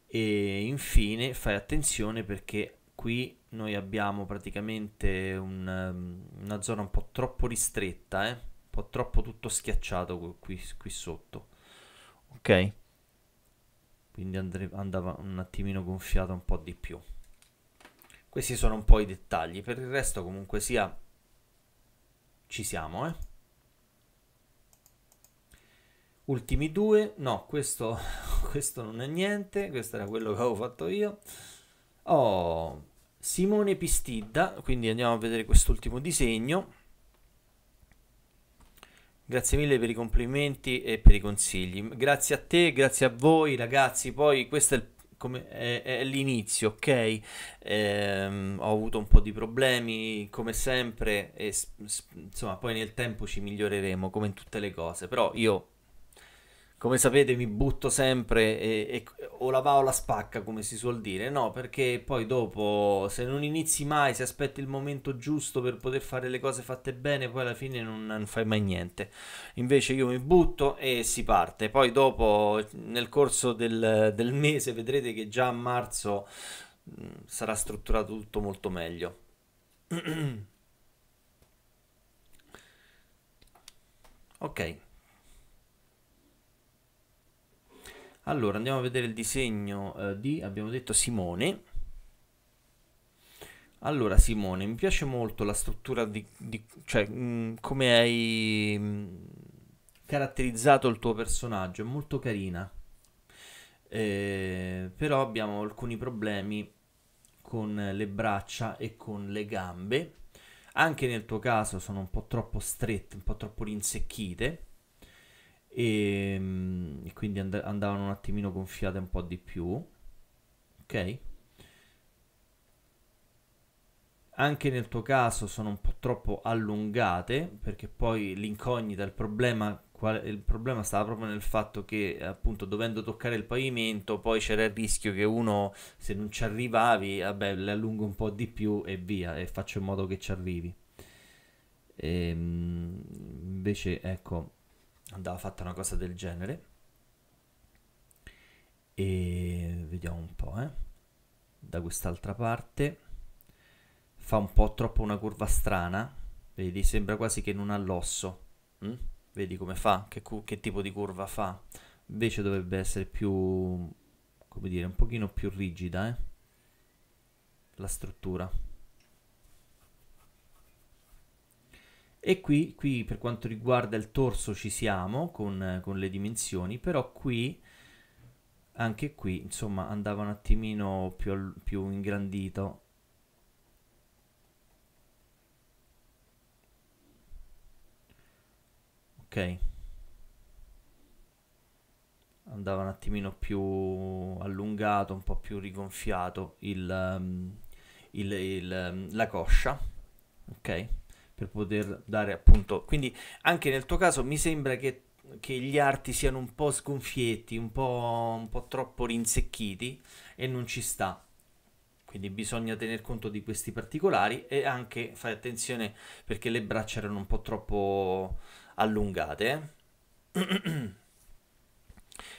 E infine fai attenzione perché qui noi abbiamo praticamente un, ehm, una zona un po' troppo ristretta, eh? un po' troppo tutto schiacciato qui, qui sotto ok quindi andre- andava un attimino gonfiato un po' di più questi sono un po' i dettagli per il resto comunque sia ci siamo eh ultimi due no questo, questo non è niente questo era quello che avevo fatto io oh Simone Pistidda quindi andiamo a vedere quest'ultimo disegno Grazie mille per i complimenti e per i consigli. Grazie a te, grazie a voi ragazzi. Poi questo è il come è, è l'inizio, ok? Ehm, ho avuto un po' di problemi come sempre e insomma poi nel tempo ci miglioreremo come in tutte le cose, però io come sapete mi butto sempre e, e, o la va o la spacca come si suol dire no perché poi dopo se non inizi mai se aspetti il momento giusto per poter fare le cose fatte bene poi alla fine non, non fai mai niente invece io mi butto e si parte poi dopo nel corso del, del mese vedrete che già a marzo mh, mm, sarà strutturato tutto molto meglio ok Allora, andiamo a vedere il disegno eh, di, abbiamo detto, Simone. Allora, Simone, mi piace molto la struttura di... di cioè, mh, mm, come hai mh, mm, caratterizzato il tuo personaggio, è molto carina. Eh, però abbiamo alcuni problemi con le braccia e con le gambe. Anche nel tuo caso sono un po' troppo strette, un po' troppo rinsecchite e, ehm, e quindi and- andavano un attimino gonfiate un po' di più. Ok? Anche nel tuo caso sono un po' troppo allungate perché poi l'incognita, il problema il problema stava proprio nel fatto che appunto dovendo toccare il pavimento poi c'era il rischio che uno se non ci arrivavi vabbè le allungo un po' di più e via e faccio in modo che ci arrivi e, ehm, invece ecco andava fatta una cosa del genere e vediamo un po' eh. da quest'altra parte fa un po' troppo una curva strana vedi sembra quasi che non ha l'osso mm? vedi come fa che, che tipo di curva fa invece dovrebbe essere più come dire un pochino più rigida eh? la struttura E qui, qui per quanto riguarda il torso ci siamo con, con le dimensioni, però qui anche qui insomma andava un attimino più, più ingrandito ok andava un attimino più allungato un po' più rigonfiato il, ehm, il, il, ehm, la coscia ok per poter dare appunto. Quindi anche nel tuo caso mi sembra che, che gli arti siano un po' sgonfietti, un po', un po' troppo rinsecchiti e non ci sta quindi bisogna tener conto di questi particolari e anche fare attenzione perché le braccia erano un po' troppo allungate. Eh?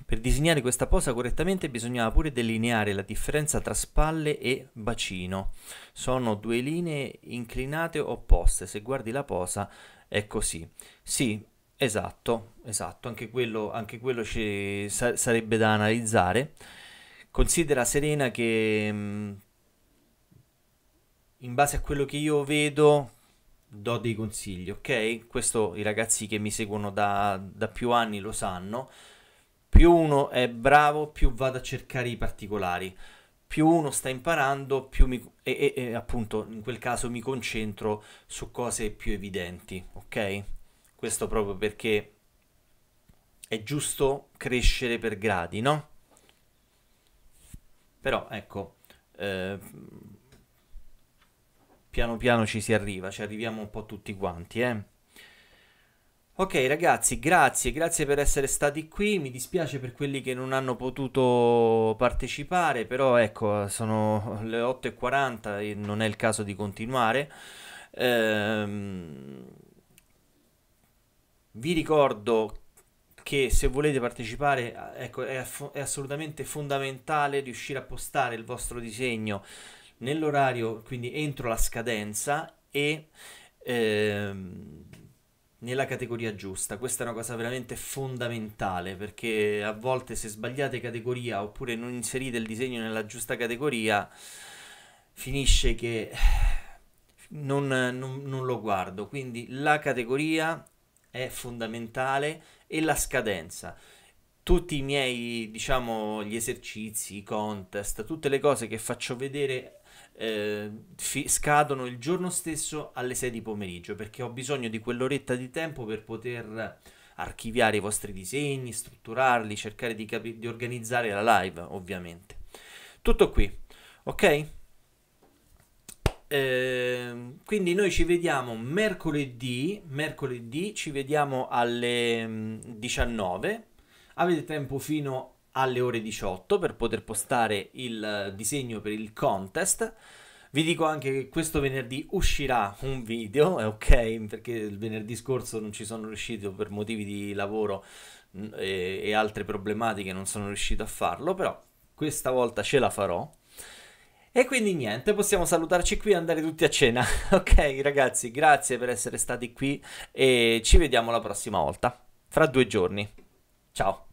Per disegnare questa posa correttamente bisognava pure delineare la differenza tra spalle e bacino. Sono due linee inclinate opposte, se guardi la posa è così. Sì, esatto, esatto, anche quello, anche quello ci sa sarebbe da analizzare. Considera Serena che mh, mm, in base a quello che io vedo do dei consigli, ok? Questo i ragazzi che mi seguono da, da più anni lo sanno più uno è bravo, più vado a cercare i particolari. Più uno sta imparando, più mi, e, e, e appunto in quel caso mi concentro su cose più evidenti, ok? Questo proprio perché è giusto crescere per gradi, no? Però ecco, eh, piano piano ci si arriva, ci arriviamo un po' tutti quanti, eh? Ok ragazzi, grazie, grazie per essere stati qui, mi dispiace per quelli che non hanno potuto partecipare, però ecco, sono le 8.40 e non è il caso di continuare. Ehm... vi ricordo che se volete partecipare, ecco, è, è assolutamente fondamentale riuscire a postare il vostro disegno nell'orario, quindi entro la scadenza e... Ehm nella categoria giusta. Questa è una cosa veramente fondamentale perché a volte se sbagliate categoria oppure non inserite il disegno nella giusta categoria finisce che non, non, non lo guardo. Quindi la categoria è fondamentale e la scadenza. Tutti i miei, diciamo, gli esercizi, i contest, tutte le cose che faccio vedere eh, fi- scadono il giorno stesso alle 6 di pomeriggio perché ho bisogno di quell'oretta di tempo per poter archiviare i vostri disegni, strutturarli, cercare di, capi- di organizzare la live ovviamente. Tutto qui, ok? Eh, quindi noi ci vediamo mercoledì, mercoledì ci vediamo alle 19, mm, avete tempo fino a alle ore 18 per poter postare il eh, disegno per il contest. Vi dico anche che questo venerdì uscirà un video, eh, ok? Perché il venerdì scorso non ci sono riuscito per motivi di lavoro mm, e, e altre problematiche, non sono riuscito a farlo, però questa volta ce la farò. E quindi niente, possiamo salutarci qui e andare tutti a cena. ok ragazzi, grazie per essere stati qui e ci vediamo la prossima volta, fra due giorni. Ciao!